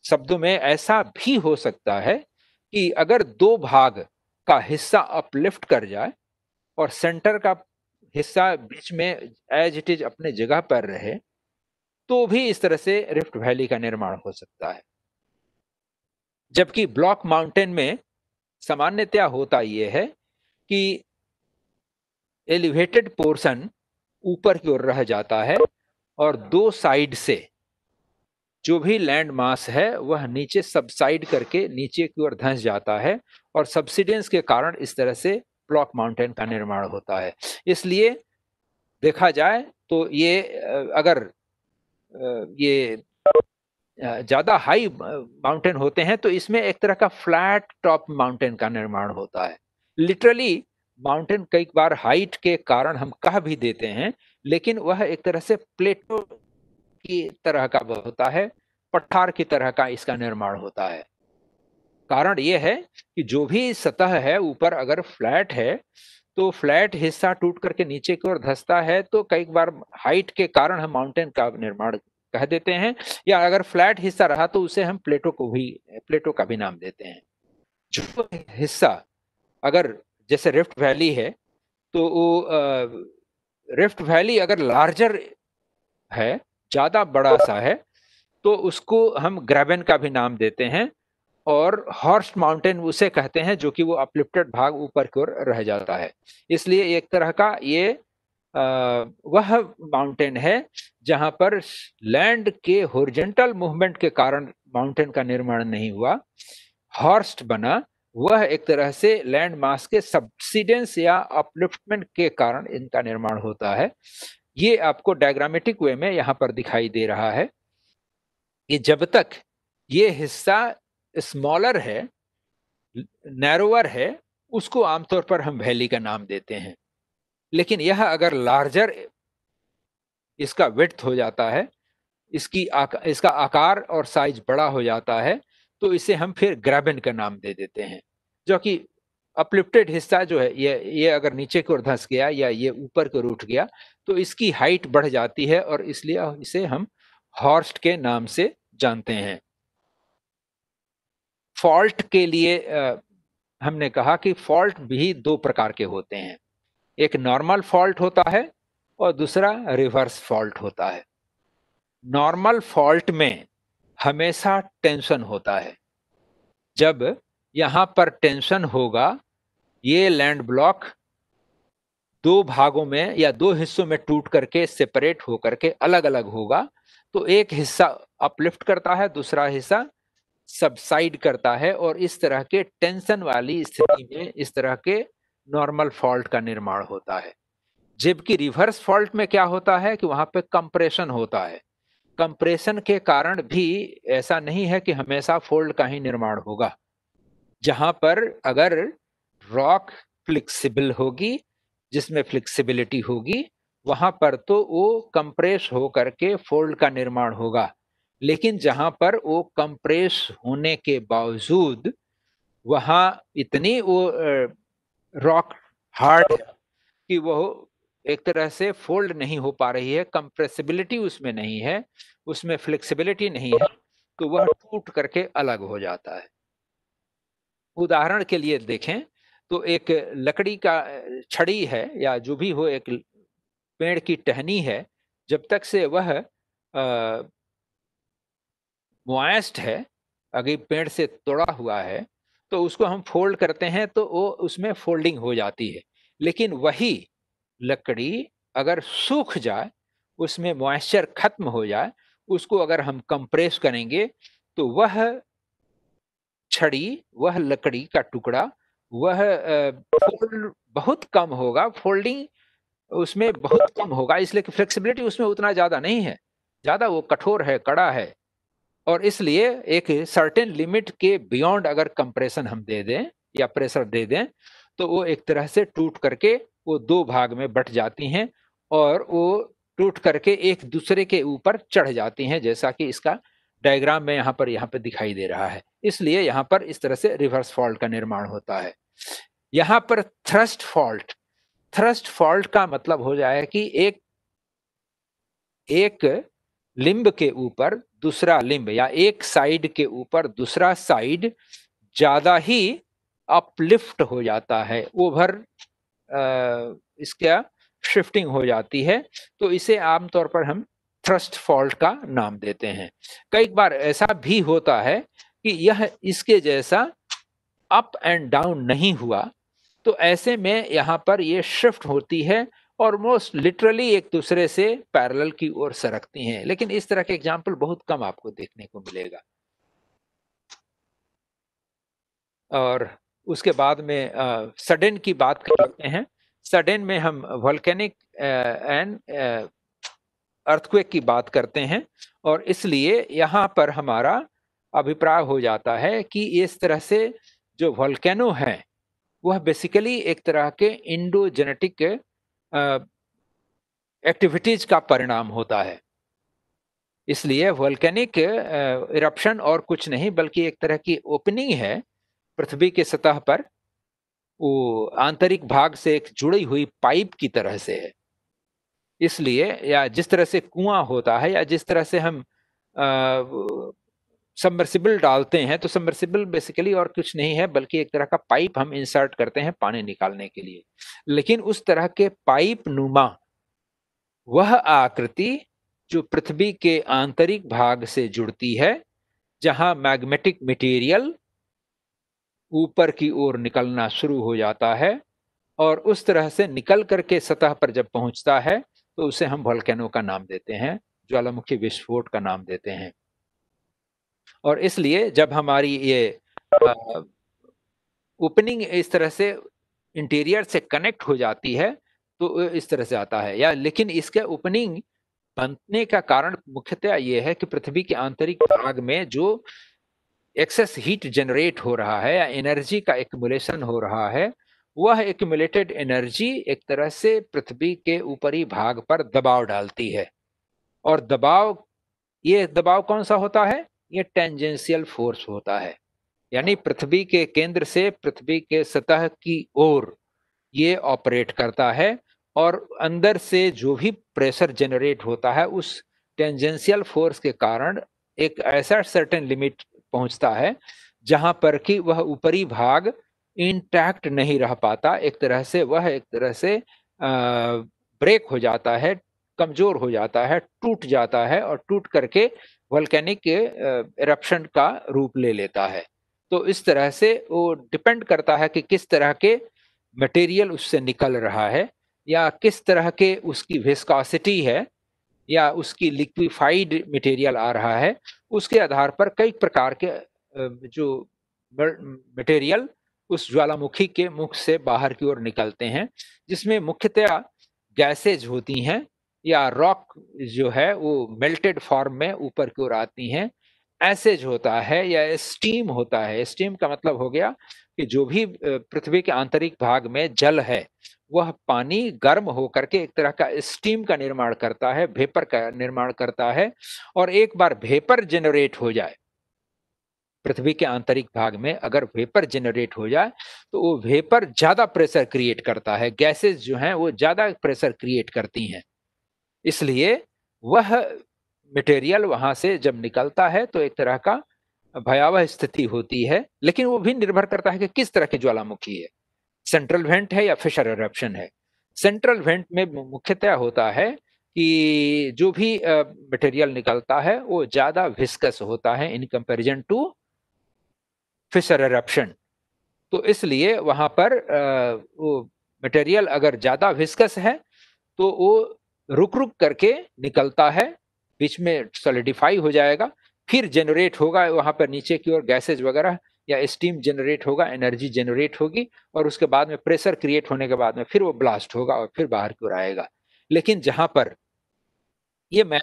शब्दों में ऐसा भी हो सकता है कि अगर दो भाग का हिस्सा अपलिफ्ट कर जाए और सेंटर का हिस्सा बीच में एज इट इज अपने जगह पर रहे तो भी इस तरह से रिफ्ट वैली का निर्माण हो सकता है जबकि ब्लॉक माउंटेन में सामान्यतया होता यह है कि एलिवेटेड पोर्शन ऊपर की ओर रह जाता है और दो साइड से जो भी लैंड मास है वह नीचे सबसाइड करके नीचे की ओर धंस जाता है और सब्सिडेंस के कारण इस तरह से ब्लॉक माउंटेन का निर्माण होता है इसलिए देखा जाए तो ये अगर ये ज़्यादा हाई माउंटेन होते हैं तो इसमें एक तरह का फ्लैट टॉप माउंटेन का निर्माण होता है लिटरली माउंटेन कई बार हाइट के कारण हम कह भी देते हैं लेकिन वह एक तरह से प्लेटो की तरह का होता है पठार की तरह का इसका निर्माण होता है कारण यह है कि जो भी सतह है ऊपर अगर फ्लैट है तो फ्लैट हिस्सा टूट करके नीचे की ओर धसता है तो कई बार हाइट के कारण हम माउंटेन का निर्माण कह देते हैं या अगर फ्लैट हिस्सा रहा तो उसे हम प्लेटो को भी प्लेटो का भी नाम देते हैं जो हिस्सा अगर जैसे रिफ्ट वैली है तो वो रिफ्ट वैली अगर लार्जर है ज़्यादा बड़ा सा है तो उसको हम ग्रेबन का भी नाम देते हैं और हॉर्स माउंटेन उसे कहते हैं जो कि वो अपलिफ्टेड भाग ऊपर की ओर रह जाता है इसलिए एक तरह का ये वह माउंटेन है जहां पर लैंड के होरिजेंटल मूवमेंट के कारण माउंटेन का निर्माण नहीं हुआ हॉर्स्ट बना वह एक तरह से लैंड मास के सब्सिडेंस या अपलिफ्टमेंट के कारण इनका निर्माण होता है ये आपको डायग्रामेटिक वे में यहाँ पर दिखाई दे रहा है कि जब तक ये हिस्सा स्मॉलर है नैरोवर है उसको आमतौर पर हम वैली का नाम देते हैं लेकिन यह अगर लार्जर इसका विथ हो जाता है इसकी आका, इसका आकार और साइज बड़ा हो जाता है तो इसे हम फिर ग्रेबिन का नाम दे देते हैं जो कि अपलिफ्टेड हिस्सा जो है ये ये अगर नीचे की ओर धंस गया या ये ऊपर की ओर उठ गया तो इसकी हाइट बढ़ जाती है और इसलिए इसे हम हॉर्स्ट के नाम से जानते हैं फॉल्ट के लिए आ, हमने कहा कि फॉल्ट भी दो प्रकार के होते हैं एक नॉर्मल फॉल्ट होता है और दूसरा रिवर्स फॉल्ट होता है नॉर्मल फॉल्ट में हमेशा टेंशन होता है जब यहाँ पर टेंशन होगा ये लैंड ब्लॉक दो भागों में या दो हिस्सों में टूट करके सेपरेट होकर के अलग अलग होगा तो एक हिस्सा अपलिफ्ट करता है दूसरा हिस्सा सबसाइड करता है और इस तरह के टेंशन वाली स्थिति में इस तरह के नॉर्मल फॉल्ट का निर्माण होता है जबकि रिवर्स फॉल्ट में क्या होता है कि वहां पे कंप्रेशन होता है कंप्रेशन के कारण भी ऐसा नहीं है कि हमेशा फोल्ड का ही निर्माण होगा जहां पर अगर रॉक फ्लिक्सिबल होगी जिसमें फ्लिक्सिबिलिटी होगी वहां पर तो वो कंप्रेस हो करके फोल्ड का निर्माण होगा लेकिन जहां पर वो कंप्रेस होने के बावजूद वहाँ इतनी वो रॉक हार्ड कि वह एक तरह से फोल्ड नहीं हो पा रही है कंप्रेसिबिलिटी उसमें नहीं है उसमें फ्लेक्सिबिलिटी नहीं है तो वह टूट करके अलग हो जाता है उदाहरण के लिए देखें तो एक लकड़ी का छड़ी है या जो भी हो एक पेड़ की टहनी है जब तक से वह मुआस्ट है अगर पेड़ से तोड़ा हुआ है तो उसको हम फोल्ड करते हैं तो वो उसमें फोल्डिंग हो जाती है लेकिन वही लकड़ी अगर सूख जाए उसमें मॉइस्चर खत्म हो जाए उसको अगर हम कंप्रेस करेंगे तो वह छड़ी वह लकड़ी का टुकड़ा वह फोल्ड बहुत कम होगा फोल्डिंग उसमें बहुत कम होगा इसलिए कि फ्लेक्सिबिलिटी उसमें उतना ज़्यादा नहीं है ज़्यादा वो कठोर है कड़ा है और इसलिए एक सर्टेन लिमिट के बियॉन्ड अगर कंप्रेशन हम दे दें या प्रेशर दे दें तो वो एक तरह से टूट करके वो दो भाग में बट जाती हैं और वो टूट करके एक दूसरे के ऊपर चढ़ जाती हैं जैसा कि इसका डायग्राम में यहाँ पर यहाँ पर दिखाई दे रहा है इसलिए यहाँ पर इस तरह से रिवर्स फॉल्ट का निर्माण होता है यहाँ पर थ्रस्ट फॉल्ट थ्रस्ट फॉल्ट का मतलब हो जाए कि एक एक लिंब के ऊपर दूसरा लिंब या एक साइड के ऊपर दूसरा साइड ज्यादा ही अपलिफ्ट हो जाता है ओवर इसका शिफ्टिंग हो जाती है तो इसे आमतौर पर हम थ्रस्ट फॉल्ट का नाम देते हैं कई बार ऐसा भी होता है कि यह इसके जैसा अप एंड डाउन नहीं हुआ तो ऐसे में यहाँ पर ये शिफ्ट होती है और मोस्ट लिटरली एक दूसरे से पैरेलल की ओर सरकती हैं लेकिन इस तरह के एग्जाम्पल बहुत कम आपको देखने को मिलेगा और उसके बाद में सडन की बात करते हैं सडन में हम वॉल्केनिक एंड अर्थक्वेक की बात करते हैं और इसलिए यहाँ पर हमारा अभिप्राय हो जाता है कि इस तरह से जो वॉल्केनो है वह बेसिकली एक तरह के इंडोजेनेटिक एक्टिविटीज का परिणाम होता है इसलिए वॉल्केनिक इरप्शन और कुछ नहीं बल्कि एक तरह की ओपनिंग है पृथ्वी के सतह पर वो आंतरिक भाग से एक जुड़ी हुई पाइप की तरह से है इसलिए या जिस तरह से कुआं होता है या जिस तरह से हम सबमर्सिबल डालते हैं तो सबमर्सिबल बेसिकली और कुछ नहीं है बल्कि एक तरह का पाइप हम इंसर्ट करते हैं पानी निकालने के लिए लेकिन उस तरह के पाइप नुमा वह आकृति जो पृथ्वी के आंतरिक भाग से जुड़ती है जहां मैग्नेटिक मटेरियल ऊपर की ओर निकलना शुरू हो जाता है और उस तरह से निकल करके सतह पर जब पहुंचता है तो उसे हम वॉल्केनो का नाम देते हैं ज्वालामुखी विस्फोट का नाम देते हैं और इसलिए जब हमारी ये ओपनिंग इस तरह से इंटीरियर से कनेक्ट हो जाती है तो इस तरह से आता है या लेकिन इसके ओपनिंग बनने का कारण मुख्यतः ये है कि पृथ्वी के आंतरिक भाग में जो एक्सेस हीट जनरेट हो रहा है या एनर्जी का एक्मुलेशन हो रहा है वह एक्यूमुलेटेड एनर्जी एक तरह से पृथ्वी के ऊपरी भाग पर दबाव डालती है और दबाव ये दबाव कौन सा होता है ये टेंजेंशियल फोर्स होता है यानी पृथ्वी के केंद्र से पृथ्वी के सतह की ओर ये ऑपरेट करता है और अंदर से जो भी प्रेशर जनरेट होता है उस टेंजेंशियल फोर्स के कारण एक ऐसा सर्टेन लिमिट पहुंचता है जहां पर कि वह ऊपरी भाग इंटैक्ट नहीं रह पाता एक तरह से वह एक तरह से ब्रेक हो जाता है कमजोर हो जाता है टूट जाता है और टूट करके वल्केनिक इरप्शन का रूप ले लेता है तो इस तरह से वो डिपेंड करता है कि किस तरह के मटेरियल उससे निकल रहा है या किस तरह के उसकी विस्कासिटी है या उसकी लिक्विफाइड मटेरियल आ रहा है उसके आधार पर कई प्रकार के जो मटेरियल उस ज्वालामुखी के मुख से बाहर की ओर निकलते हैं जिसमें मुख्यतया गैसेज होती हैं या रॉक जो है वो मेल्टेड फॉर्म में ऊपर की ओर आती हैं एसेज होता है या स्टीम होता है स्टीम का मतलब हो गया कि जो भी पृथ्वी के आंतरिक भाग में जल है वह पानी गर्म होकर के एक तरह का स्टीम का निर्माण करता है भेपर का निर्माण करता है और एक बार भेपर जनरेट हो जाए पृथ्वी के आंतरिक भाग में अगर वेपर जनरेट हो जाए तो वो वेपर ज्यादा प्रेशर क्रिएट करता है गैसेस जो हैं वो ज्यादा प्रेशर क्रिएट करती हैं इसलिए वह मटेरियल वहां से जब निकलता है तो एक तरह का भयावह स्थिति होती है लेकिन वो भी निर्भर करता है कि किस तरह की ज्वालामुखी है सेंट्रल वेंट है या फिशर एरप्शन है सेंट्रल वेंट में मुख्यतः होता है कि जो भी मटेरियल निकलता है वो ज़्यादा विस्कस होता है in comparison to fissure eruption तो इसलिए वहाँ पर वो मटेरियल अगर ज़्यादा विस्कस है तो वो रुक रुक करके निकलता है बीच में सॉलिडिफाई हो जाएगा फिर जनरेट होगा वहाँ पर नीचे की ओर गैसेज वगैरह या स्टीम जनरेट होगा एनर्जी जनरेट होगी और उसके बाद में प्रेशर क्रिएट होने के बाद में फिर वो ब्लास्ट होगा और फिर बाहर की ओर आएगा लेकिन जहाँ पर ये मैं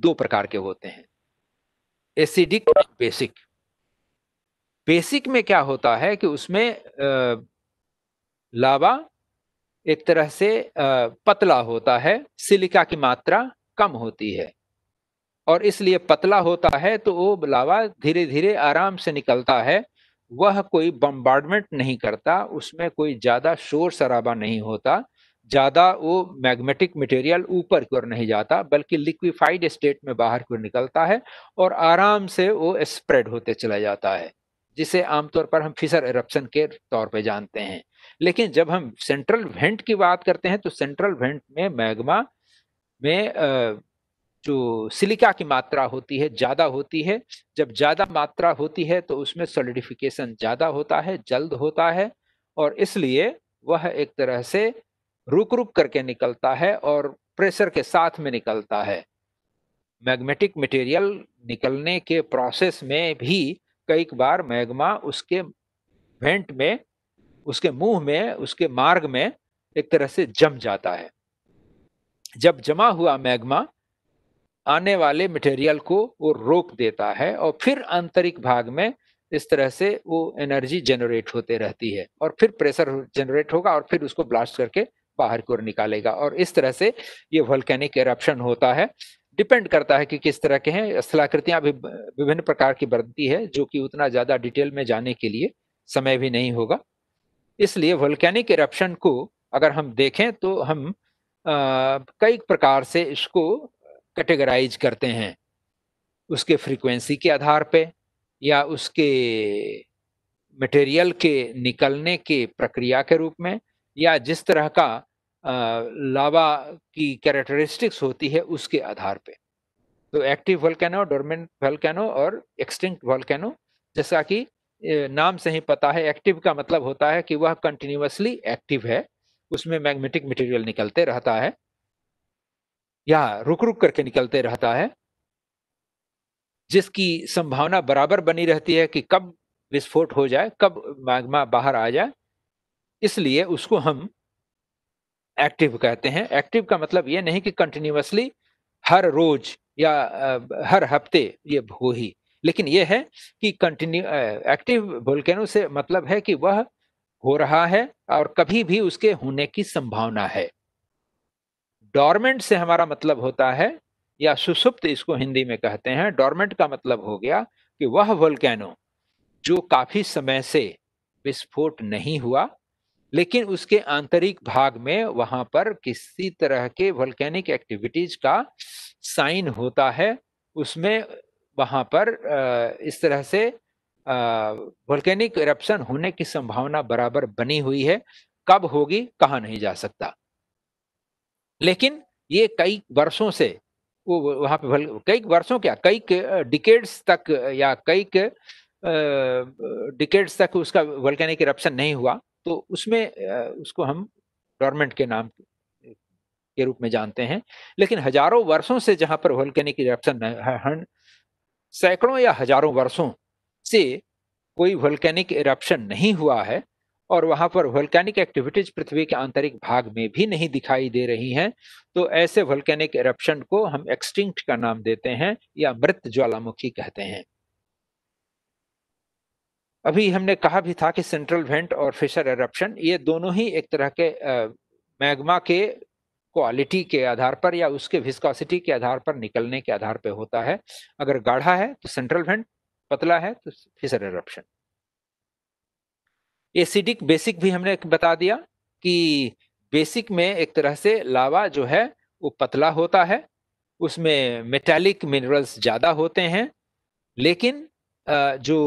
दो प्रकार के होते हैं एसिडिक बेसिक बेसिक में क्या होता है कि उसमें लावा एक तरह से पतला होता है सिलिका की मात्रा कम होती है और इसलिए पतला होता है तो वो लावा धीरे धीरे आराम से निकलता है वह कोई बम्बार्डमेंट नहीं करता उसमें कोई ज़्यादा शोर शराबा नहीं होता ज़्यादा वो मैग्नेटिक मटेरियल ऊपर की ओर नहीं जाता बल्कि लिक्विफाइड स्टेट में बाहर की ओर निकलता है और आराम से वो स्प्रेड होते चला जाता है जिसे आमतौर पर हम फिसर एरप्शन के तौर पे जानते हैं लेकिन जब हम सेंट्रल वेंट की बात करते हैं तो सेंट्रल वेंट में मैग्मा में जो सिलिका की मात्रा होती है ज़्यादा होती है जब ज़्यादा मात्रा होती है तो उसमें सोलिडिफिकेशन ज़्यादा होता है जल्द होता है और इसलिए वह एक तरह से रुक रुक करके निकलता है और प्रेशर के साथ में निकलता है मैग्नेटिक मटेरियल निकलने के प्रोसेस में भी कई बार मैग्मा उसके वेंट में उसके मुंह में उसके मार्ग में एक तरह से जम जाता है जब जमा हुआ मैग्मा आने वाले मटेरियल को वो रोक देता है और फिर आंतरिक भाग में इस तरह से वो एनर्जी जनरेट होते रहती है और फिर प्रेशर जनरेट होगा और फिर उसको ब्लास्ट करके बाहर की ओर निकालेगा और इस तरह से ये वोल्केनिक एरप्शन होता है डिपेंड करता है कि किस तरह के हैं स्थलाकृतियां भी विभिन्न प्रकार की बनती है जो कि उतना ज़्यादा डिटेल में जाने के लिए समय भी नहीं होगा इसलिए वोल्केनिक इरप्शन को अगर हम देखें तो हम कई प्रकार से इसको कैटेगराइज करते हैं उसके फ्रीक्वेंसी के आधार पे या उसके मटेरियल के निकलने के प्रक्रिया के रूप में या जिस तरह का लावा की कैरेक्टरिस्टिक्स होती है उसके आधार पे तो एक्टिव वॉलकैनो डोरमेंट वॉलकैनो और एक्सटिंक्ट वॉलकैनो जैसा कि नाम से ही पता है एक्टिव का मतलब होता है कि वह कंटिन्यूसली एक्टिव है उसमें मैग्नेटिक मटेरियल निकलते रहता है या रुक रुक करके निकलते रहता है जिसकी संभावना बराबर बनी रहती है कि कब विस्फोट हो जाए कब मैग्मा बाहर आ जाए इसलिए उसको हम एक्टिव कहते हैं एक्टिव का मतलब ये नहीं कि कंटिन्यूसली हर रोज या हर हफ्ते ये हो ही लेकिन यह है कि कंटिन्यू एक्टिव वोल्केनो से मतलब है कि वह हो रहा है और कभी भी उसके होने की संभावना है डॉर्मेंट से हमारा मतलब होता है या सुसुप्त इसको हिंदी में कहते हैं डॉर्मेंट का मतलब हो गया कि वह वोल्केनो जो काफी समय से विस्फोट नहीं हुआ लेकिन उसके आंतरिक भाग में वहां पर किसी तरह के वोल्केनिक एक्टिविटीज का साइन होता है उसमें वहां पर इस तरह से वोल्केनिक इरप्शन होने की संभावना बराबर बनी हुई है कब होगी कहा नहीं जा सकता लेकिन ये कई वर्षों से वो वहां पे कई वर्षों क्या कई डिकेड्स तक या कई डिकेड्स तक उसका वोल्केनिक इरप्शन नहीं हुआ तो उसमें उसको हम डॉर्मेंट के नाम के रूप में जानते हैं लेकिन हजारों वर्षों से जहां पर वोल्केनिक इरप्शन सैकड़ों या हजारों वर्षों से कोई वोल्केनिक इरप्शन नहीं हुआ है और वहां पर वोल्केनिक एक्टिविटीज पृथ्वी के आंतरिक भाग में भी नहीं दिखाई दे रही हैं तो ऐसे वोल्केनिक इरप्शन को हम एक्सटिंक्ट का नाम देते हैं या मृत ज्वालामुखी कहते हैं अभी हमने कहा भी था कि सेंट्रल वेंट और फिशर एरप्शन ये दोनों ही एक तरह के मैग्मा के क्वालिटी के आधार पर या उसके विस्कोसिटी के आधार पर निकलने के आधार पर होता है अगर गाढ़ा है तो सेंट्रल वेंट पतला है तो फिशर एरप्शन एसिडिक बेसिक भी हमने बता दिया कि बेसिक में एक तरह से लावा जो है वो पतला होता है उसमें मेटेलिक मिनरल्स ज़्यादा होते हैं लेकिन जो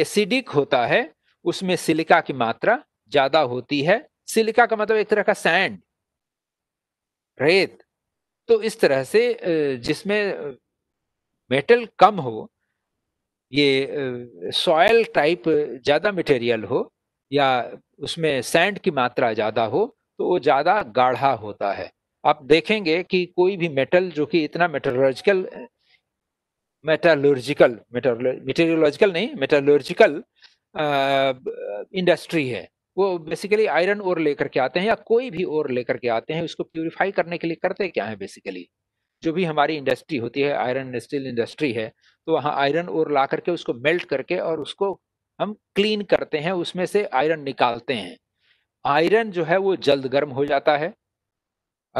एसिडिक होता है उसमें सिलिका की मात्रा ज्यादा होती है सिलिका का मतलब एक तरह का सैंड रेत तो इस तरह से जिसमें मेटल कम हो ये सॉयल टाइप ज़्यादा मटेरियल हो या उसमें सैंड की मात्रा ज़्यादा हो तो वो ज़्यादा गाढ़ा होता है आप देखेंगे कि कोई भी मेटल जो कि इतना मेटलॉजिकल मेटालोजिकल मेटेरियोलॉजिकल नहीं मेटालोजिकल इंडस्ट्री uh, है वो बेसिकली आयरन और लेकर के आते हैं या कोई भी और लेकर के आते हैं उसको प्योरीफाई करने के लिए करते क्या है बेसिकली जो भी हमारी इंडस्ट्री होती है आयरन स्टील इंडस्ट्री है तो वहाँ आयरन और ला करके उसको मेल्ट करके और उसको हम क्लीन करते हैं उसमें से आयरन निकालते हैं आयरन जो है वो जल्द गर्म हो जाता है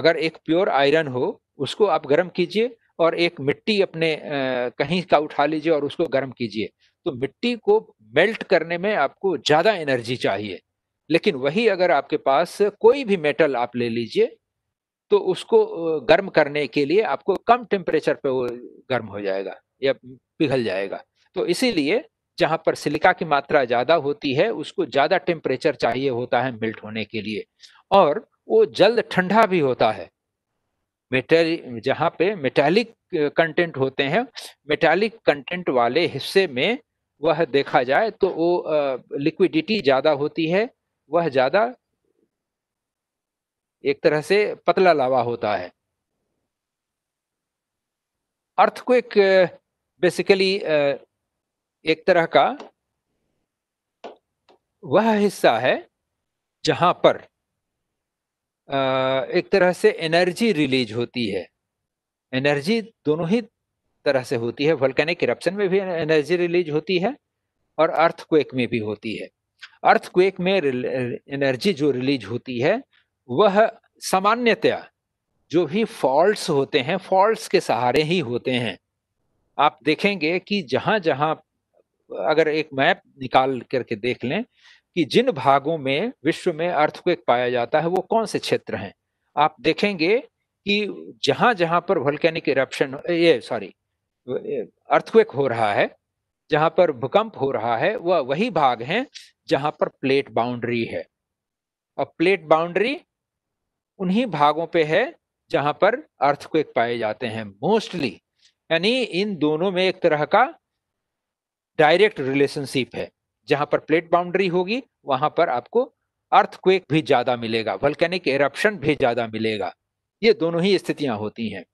अगर एक प्योर आयरन हो उसको आप गर्म कीजिए और एक मिट्टी अपने कहीं का उठा लीजिए और उसको गर्म कीजिए तो मिट्टी को मेल्ट करने में आपको ज़्यादा एनर्जी चाहिए लेकिन वही अगर आपके पास कोई भी मेटल आप ले लीजिए तो उसको गर्म करने के लिए आपको कम टेम्परेचर पे वो गर्म हो जाएगा या पिघल जाएगा तो इसीलिए जहाँ पर सिलिका की मात्रा ज़्यादा होती है उसको ज़्यादा टेम्परेचर चाहिए होता है मेल्ट होने के लिए और वो जल्द ठंडा भी होता है मेटल जहाँ पे मेटालिक कंटेंट होते हैं मेटालिक कंटेंट वाले हिस्से में वह देखा जाए तो वो लिक्विडिटी ज़्यादा होती है वह ज़्यादा एक तरह से पतला लावा होता है अर्थक्वेक बेसिकली एक तरह का वह हिस्सा है जहां पर एक तरह से एनर्जी रिलीज होती है एनर्जी दोनों ही तरह से होती है वल्केनिक इरप्शन में भी एनर्जी रिलीज होती है और अर्थक्वेक में भी होती है अर्थक्वेक में एनर्जी जो रिलीज होती है वह सामान्यतया जो भी फॉल्ट्स होते हैं फॉल्ट्स के सहारे ही होते हैं आप देखेंगे कि जहां जहां अगर एक मैप निकाल करके देख लें कि जिन भागों में विश्व में अर्थक्वेक पाया जाता है वो कौन से क्षेत्र हैं आप देखेंगे कि जहां जहां पर वोल्केनिक इप्शन ये सॉरी अर्थक्वेक हो रहा है जहां पर भूकंप हो रहा है वह वही भाग हैं जहां पर प्लेट बाउंड्री है और प्लेट बाउंड्री उन्हीं भागों पे है जहां पर अर्थक्वेक पाए जाते हैं मोस्टली यानी इन दोनों में एक तरह का डायरेक्ट रिलेशनशिप है जहां पर प्लेट बाउंड्री होगी वहां पर आपको अर्थक्वेक भी ज्यादा मिलेगा वल्केनिक एरप्शन भी ज्यादा मिलेगा ये दोनों ही स्थितियां होती हैं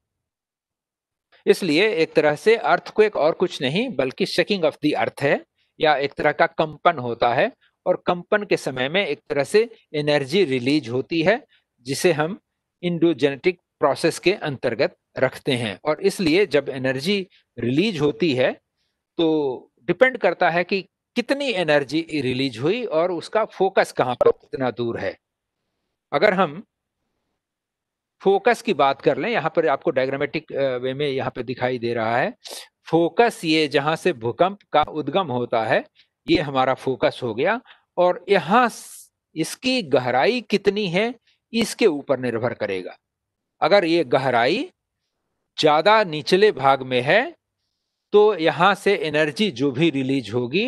इसलिए एक तरह से अर्थक्वेक और कुछ नहीं बल्कि शेकिंग ऑफ दी अर्थ है या एक तरह का कंपन होता है और कंपन के समय में एक तरह से एनर्जी रिलीज होती है जिसे हम इंडोजेनेटिक प्रोसेस के अंतर्गत रखते हैं और इसलिए जब एनर्जी रिलीज होती है तो डिपेंड करता है कि कितनी एनर्जी रिलीज हुई और उसका फोकस कहाँ पर कितना दूर है अगर हम फोकस की बात कर लें यहाँ पर आपको डायग्रामेटिक वे में यहाँ पर दिखाई दे रहा है फोकस ये जहाँ से भूकंप का उद्गम होता है ये हमारा फोकस हो गया और यहाँ इसकी गहराई कितनी है इसके ऊपर निर्भर करेगा अगर ये गहराई ज्यादा निचले भाग में है तो यहाँ से एनर्जी जो भी रिलीज होगी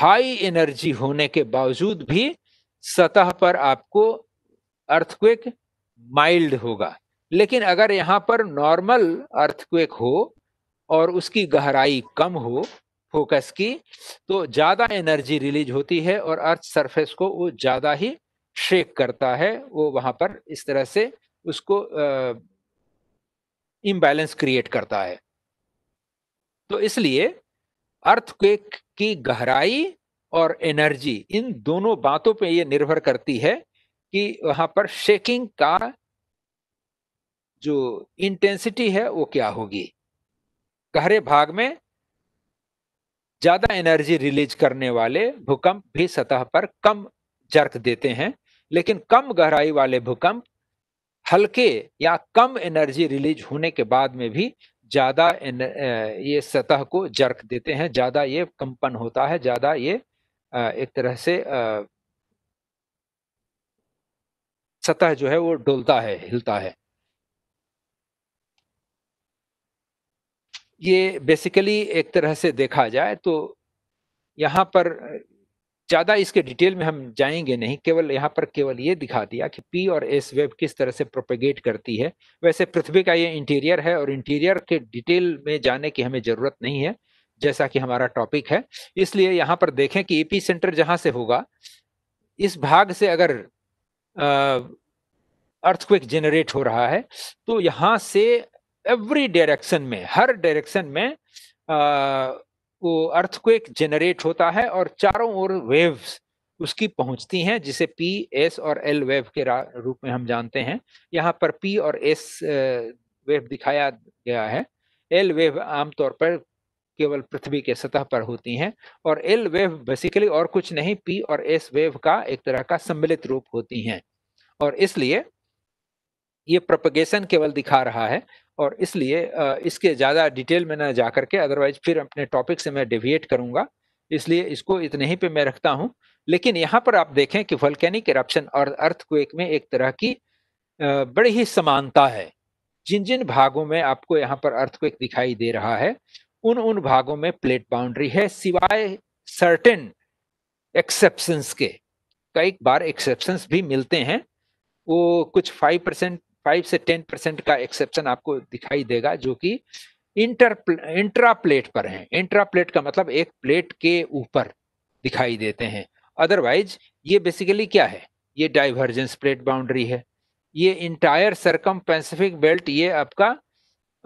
हाई एनर्जी होने के बावजूद भी सतह पर आपको अर्थक्वेक माइल्ड होगा लेकिन अगर यहाँ पर नॉर्मल अर्थक्वेक हो और उसकी गहराई कम हो फोकस की तो ज़्यादा एनर्जी रिलीज होती है और अर्थ सरफेस को वो ज़्यादा ही शेक करता है वो वहां पर इस तरह से उसको इम्बैलेंस क्रिएट करता है तो इसलिए अर्थक्वेक की गहराई और एनर्जी इन दोनों बातों पे ये निर्भर करती है कि वहां पर शेकिंग का जो इंटेंसिटी है वो क्या होगी गहरे भाग में ज्यादा एनर्जी रिलीज करने वाले भूकंप भी सतह पर कम जर्क देते हैं लेकिन कम गहराई वाले भूकंप हल्के या कम एनर्जी रिलीज होने के बाद में भी ज़्यादा ये सतह को जर्क देते हैं ज़्यादा ये कंपन होता है ज़्यादा ये एक तरह से सतह जो है वो डोलता है हिलता है ये बेसिकली एक तरह से देखा जाए तो यहाँ पर ज़्यादा इसके डिटेल में हम जाएंगे नहीं केवल यहाँ पर केवल ये दिखा दिया कि पी और एस वेब किस तरह से प्रोपेगेट करती है वैसे पृथ्वी का ये इंटीरियर है और इंटीरियर के डिटेल में जाने की हमें ज़रूरत नहीं है जैसा कि हमारा टॉपिक है इसलिए यहाँ पर देखें कि एपी e सेंटर जहाँ से होगा इस भाग से अगर अर्थक्विक जनरेट हो रहा है तो यहाँ से एवरी डायरेक्शन में हर डायरेक्शन में अर्थक्वेक जेनरेट होता है और चारों ओर वेव्स उसकी पहुंचती हैं जिसे पी एस और एल वेव के रूप में हम जानते हैं यहाँ पर पी और एस वेव दिखाया गया है एल वेव आमतौर पर केवल पृथ्वी के सतह पर होती हैं और एल वेव बेसिकली और कुछ नहीं पी और एस वेव का एक तरह का सम्मिलित रूप होती हैं और इसलिए ये प्रोपगेशन केवल दिखा रहा है और इसलिए इसके ज़्यादा डिटेल में ना जा करके अदरवाइज फिर अपने टॉपिक से मैं डेविएट करूँगा इसलिए इसको इतने ही पे मैं रखता हूँ लेकिन यहाँ पर आप देखें कि वल्केनिक इरप्शन और अर्थक्वेक में एक तरह की बड़ी ही समानता है जिन जिन भागों में आपको यहाँ पर अर्थक्वेक दिखाई दे रहा है उन उन भागों में प्लेट बाउंड्री है सिवाय सर्टेन एक्सेप्शंस के कई बार एक्सेप्शंस भी मिलते हैं वो कुछ फाइव परसेंट फाइव से टेन परसेंट का एक्सेप्शन आपको दिखाई देगा जो कि इंटर इंट्रा प्लेट पर है इंट्रा प्लेट का मतलब एक प्लेट के ऊपर दिखाई देते हैं अदरवाइज ये बेसिकली क्या है ये डाइवर्जेंस प्लेट बाउंड्री है ये इंटायर सरकम पैसिफिक बेल्ट ये आपका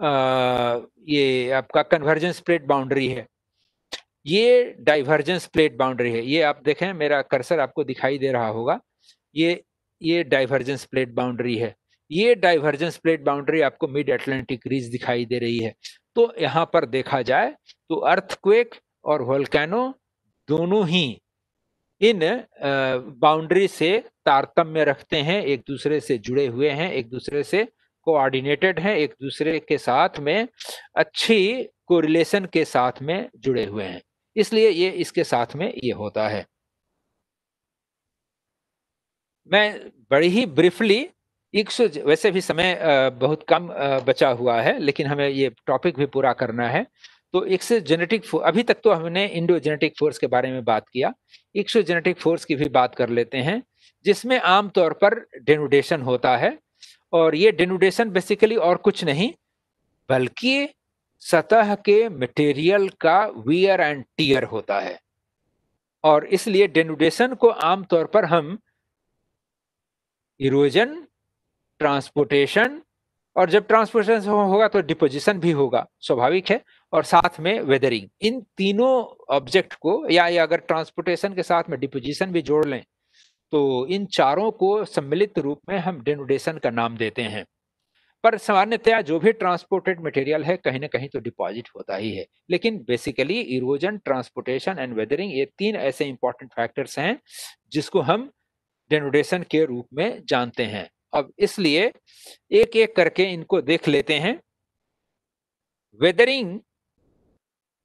आ, ये आपका कन्वर्जेंस प्लेट बाउंड्री है ये डाइवर्जेंस प्लेट बाउंड्री है ये आप देखें मेरा कर्सर आपको दिखाई दे रहा होगा ये ये डाइवर्जेंस प्लेट बाउंड्री है ये डाइवर्जेंस प्लेट बाउंड्री आपको मिड एटलांटिक रीज दिखाई दे रही है तो यहाँ पर देखा जाए तो अर्थक्वेक और वोल्केनो दोनों ही इन बाउंड्री से तारतम्य रखते हैं एक दूसरे से जुड़े हुए हैं एक दूसरे से कोऑर्डिनेटेड हैं एक दूसरे के साथ में अच्छी कोरिलेशन के साथ में जुड़े हुए हैं इसलिए ये इसके साथ में ये होता है मैं बड़ी ही ब्रीफली एक सौ वैसे भी समय बहुत कम बचा हुआ है लेकिन हमें ये टॉपिक भी पूरा करना है तो एक सौ जेनेटिक अभी तक तो हमने इंडो जेनेटिक फोर्स के बारे में बात किया एक सौ जेनेटिक फोर्स की भी बात कर लेते हैं जिसमें आमतौर पर डेनुडेशन होता है और ये डेनुडेशन बेसिकली और कुछ नहीं बल्कि सतह के मटेरियल का वियर एंड टीयर होता है और इसलिए डेनुडेशन को आमतौर पर हम इरोजन ट्रांसपोर्टेशन और जब ट्रांसपोर्टेशन होगा तो डिपोजिशन भी होगा स्वाभाविक है और साथ में वेदरिंग इन तीनों ऑब्जेक्ट को या, या अगर ट्रांसपोर्टेशन के साथ में डिपोजिशन भी जोड़ लें तो इन चारों को सम्मिलित रूप में हम डेनोडेशन का नाम देते हैं पर सामान्यतया जो भी ट्रांसपोर्टेड मटेरियल है कहीं ना कहीं तो डिपॉजिट होता ही है लेकिन basically erosion transportation and weathering ये तीन ऐसे इंपॉर्टेंट फैक्टर्स हैं जिसको हम डेनोडेशन के रूप में जानते हैं अब इसलिए एक एक करके इनको देख लेते हैं वेदरिंग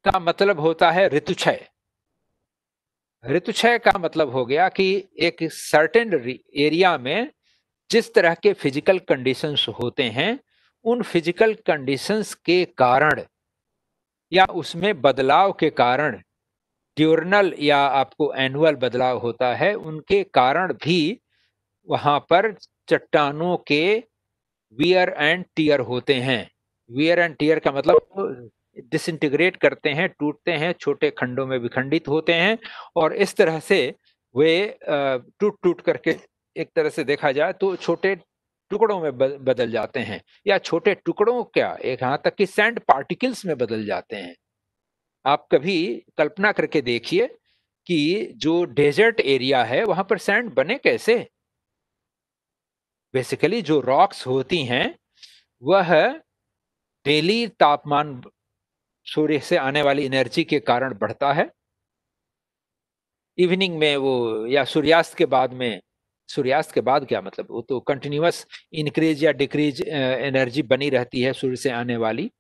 का मतलब होता है ऋतुक्षय ऋतुक्षय का मतलब हो गया कि एक सर्टेन एरिया में जिस तरह के फिजिकल कंडीशंस होते हैं उन फिजिकल कंडीशंस के कारण या उसमें बदलाव के कारण ड्यूरनल या आपको एनुअल बदलाव होता है उनके कारण भी वहां पर चट्टानों के वियर एंड टीयर होते हैं वियर एंड टीयर का मतलब इंटीग्रेट करते हैं टूटते हैं छोटे खंडों में विखंडित होते हैं और इस तरह से वे टूट टूट करके एक तरह से देखा जाए तो छोटे टुकड़ों में बदल जाते हैं या छोटे टुकड़ों क्या एक यहाँ तक कि सैंड पार्टिकल्स में बदल जाते हैं आप कभी कल्पना करके देखिए कि जो डेजर्ट एरिया है वहां पर सैंड बने कैसे बेसिकली जो रॉक्स होती हैं वह डेली तापमान सूर्य से आने वाली एनर्जी के कारण बढ़ता है इवनिंग में वो या सूर्यास्त के बाद में सूर्यास्त के बाद क्या मतलब वो तो कंटिन्यूस इंक्रीज या डिक्रीज एनर्जी बनी रहती है सूर्य से आने वाली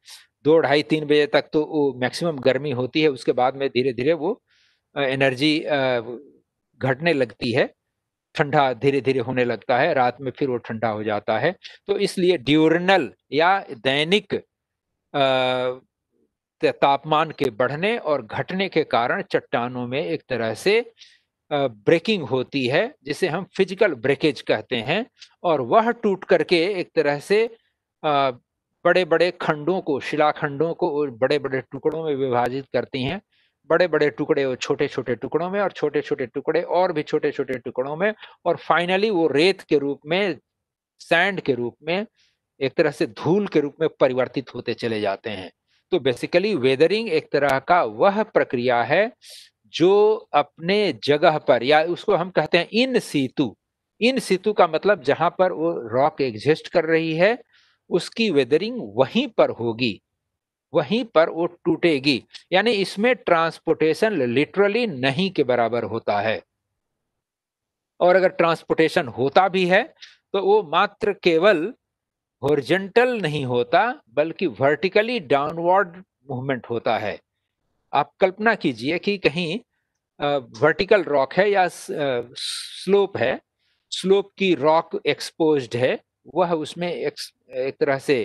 दो ढाई तीन बजे तक तो वो मैक्सिमम गर्मी होती है उसके बाद में धीरे धीरे वो एनर्जी घटने लगती है ठंडा धीरे धीरे होने लगता है रात में फिर वो ठंडा हो जाता है तो इसलिए ड्यूरनल या दैनिक तापमान के बढ़ने और घटने के कारण चट्टानों में एक तरह से ब्रेकिंग होती है जिसे हम फिजिकल ब्रेकेज कहते हैं और वह टूट करके एक तरह से बड़े बड़े खंडों को शिलाखंडों को बड़े बड़े टुकड़ों में विभाजित करती हैं बड़े बड़े टुकड़े वो छोटे छोटे टुकड़ों में और छोटे छोटे टुकड़े और भी छोटे छोटे टुकड़ों में और फाइनली वो रेत के रूप में सैंड के रूप में एक तरह से धूल के रूप में परिवर्तित होते चले जाते हैं तो बेसिकली वेदरिंग एक तरह का वह प्रक्रिया है जो अपने जगह पर या उसको हम कहते हैं इन सीतु इन सीतु का मतलब जहां पर वो रॉक एग्जिस्ट कर रही है उसकी वेदरिंग वहीं पर होगी वहीं पर वो टूटेगी यानी इसमें ट्रांसपोर्टेशन लिटरली नहीं के बराबर होता है और अगर ट्रांसपोर्टेशन होता भी है तो वो मात्र केवल हॉरिजेंटल नहीं होता बल्कि वर्टिकली डाउनवर्ड मूवमेंट होता है आप कल्पना कीजिए कि कहीं वर्टिकल रॉक है या स्लोप है स्लोप की रॉक एक्सपोज्ड है वह उसमें एक, एक तरह से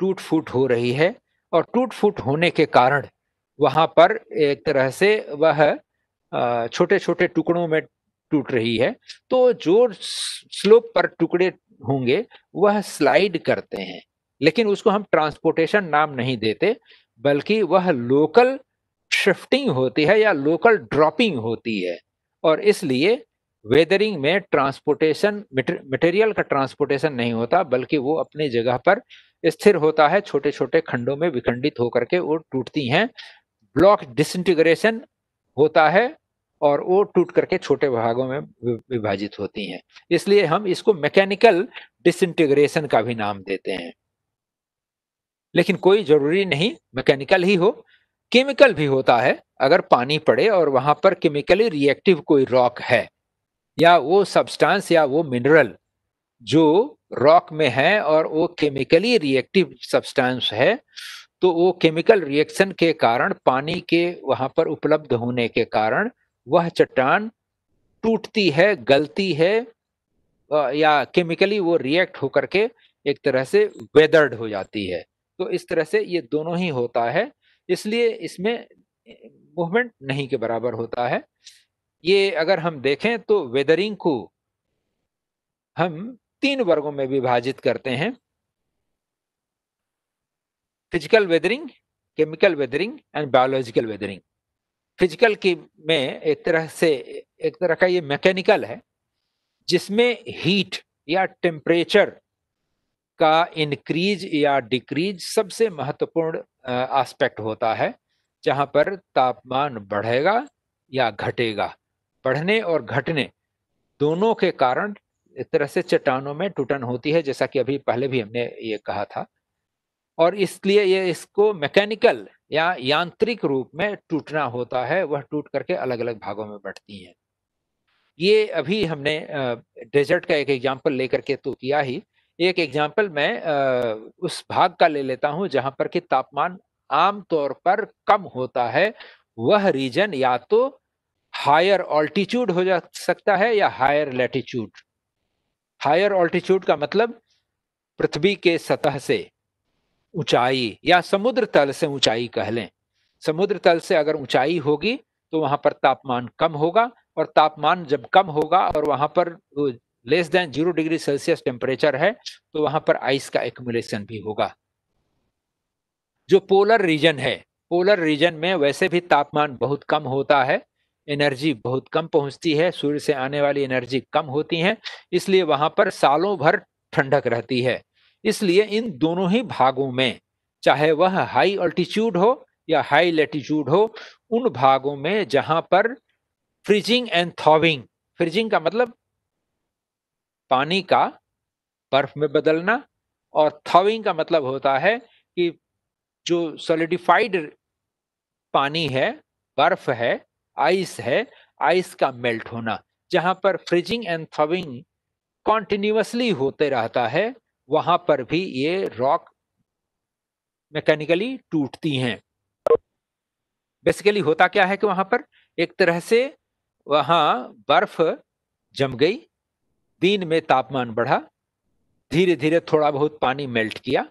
टूट फूट हो रही है और टूट फूट होने के कारण वहाँ पर एक तरह से वह छोटे छोटे टुकड़ों में टूट रही है तो जो स्लोप पर टुकड़े होंगे वह स्लाइड करते हैं लेकिन उसको हम ट्रांसपोर्टेशन नाम नहीं देते बल्कि वह लोकल शिफ्टिंग होती है या लोकल ड्रॉपिंग होती है और इसलिए वेदरिंग में ट्रांसपोर्टेशन मटेरियल का ट्रांसपोर्टेशन नहीं होता बल्कि वो अपनी जगह पर स्थिर होता है छोटे छोटे खंडों में विखंडित होकर के वो टूटती हैं ब्लॉक डिसइंटीग्रेशन होता है और वो टूट करके छोटे भागों में विभाजित होती हैं इसलिए हम इसको मैकेनिकल डिसइंटीग्रेशन का भी नाम देते हैं लेकिन कोई जरूरी नहीं मैकेनिकल ही हो केमिकल भी होता है अगर पानी पड़े और वहां पर केमिकली रिएक्टिव कोई रॉक है या वो सब्सटेंस या वो मिनरल जो रॉक में है और वो केमिकली रिएक्टिव सब्सटेंस है तो वो केमिकल रिएक्शन के कारण पानी के वहां पर उपलब्ध होने के कारण वह चट्टान टूटती है गलती है या केमिकली वो रिएक्ट होकर के एक तरह से वेदर्ड हो जाती है तो इस तरह से ये दोनों ही होता है इसलिए इसमें मूवमेंट नहीं के बराबर होता है ये अगर हम देखें तो वेदरिंग को हम तीन वर्गों में विभाजित करते हैं physical weathering chemical weathering and biological weathering physical की में एक तरह से एक तरह का ये मैकेनिकल है जिसमें हीट या टेम्परेचर का इंक्रीज या डिक्रीज सबसे महत्वपूर्ण एस्पेक्ट होता है जहाँ पर तापमान बढ़ेगा या घटेगा बढ़ने और घटने दोनों के कारण इस तरह से चट्टानों में टूटन होती है जैसा कि अभी पहले भी हमने ये कहा था और इसलिए ये इसको मैकेनिकल या यांत्रिक रूप में टूटना होता है वह टूट करके अलग अलग भागों में बढ़ती हैं ये अभी हमने डेजर्ट का एक एग्जाम्पल लेकर के तो किया ही एक एग्जाम्पल मैं उस भाग का ले लेता हूँ जहाँ पर कि तापमान आमतौर पर कम होता है वह रीजन या तो हायर ऑल्टीट्यूड हो जा सकता है या हायर लेटीट्यूड हायर ऑल्टीट्यूड का मतलब पृथ्वी के सतह से ऊंचाई या समुद्र तल से ऊंचाई कह लें समुद्र तल से अगर ऊंचाई होगी तो वहां पर तापमान कम होगा और तापमान जब कम होगा और वहां पर less than zero degree Celsius temperature है तो वहां पर आइस का एकुमुलेशन भी होगा जो पोलर रीजन है पोलर रीजन में वैसे भी तापमान बहुत कम होता है एनर्जी बहुत कम पहुंचती है सूर्य से आने वाली एनर्जी कम होती है इसलिए वहां पर सालों भर ठंडक रहती है इसलिए इन दोनों ही भागों में चाहे वह हाई अल्टीट्यूड हो या हाई लेटीट्यूड हो उन भागों में जहां पर फ्रिजिंग एंड थॉविंग फ्रिजिंग का मतलब पानी का बर्फ में बदलना और थॉविंग का मतलब होता है कि जो सॉलिडिफाइड पानी है बर्फ है आइस है आइस का मेल्ट होना जहां पर फ्रिजिंग एंड थविंग कॉन्टिन्यूसली होते रहता है वहां पर भी ये रॉक मैकेनिकली टूटती हैं बेसिकली होता क्या है कि वहां पर एक तरह से वहां बर्फ जम गई दिन में तापमान बढ़ा धीरे धीरे थोड़ा बहुत पानी मेल्ट किया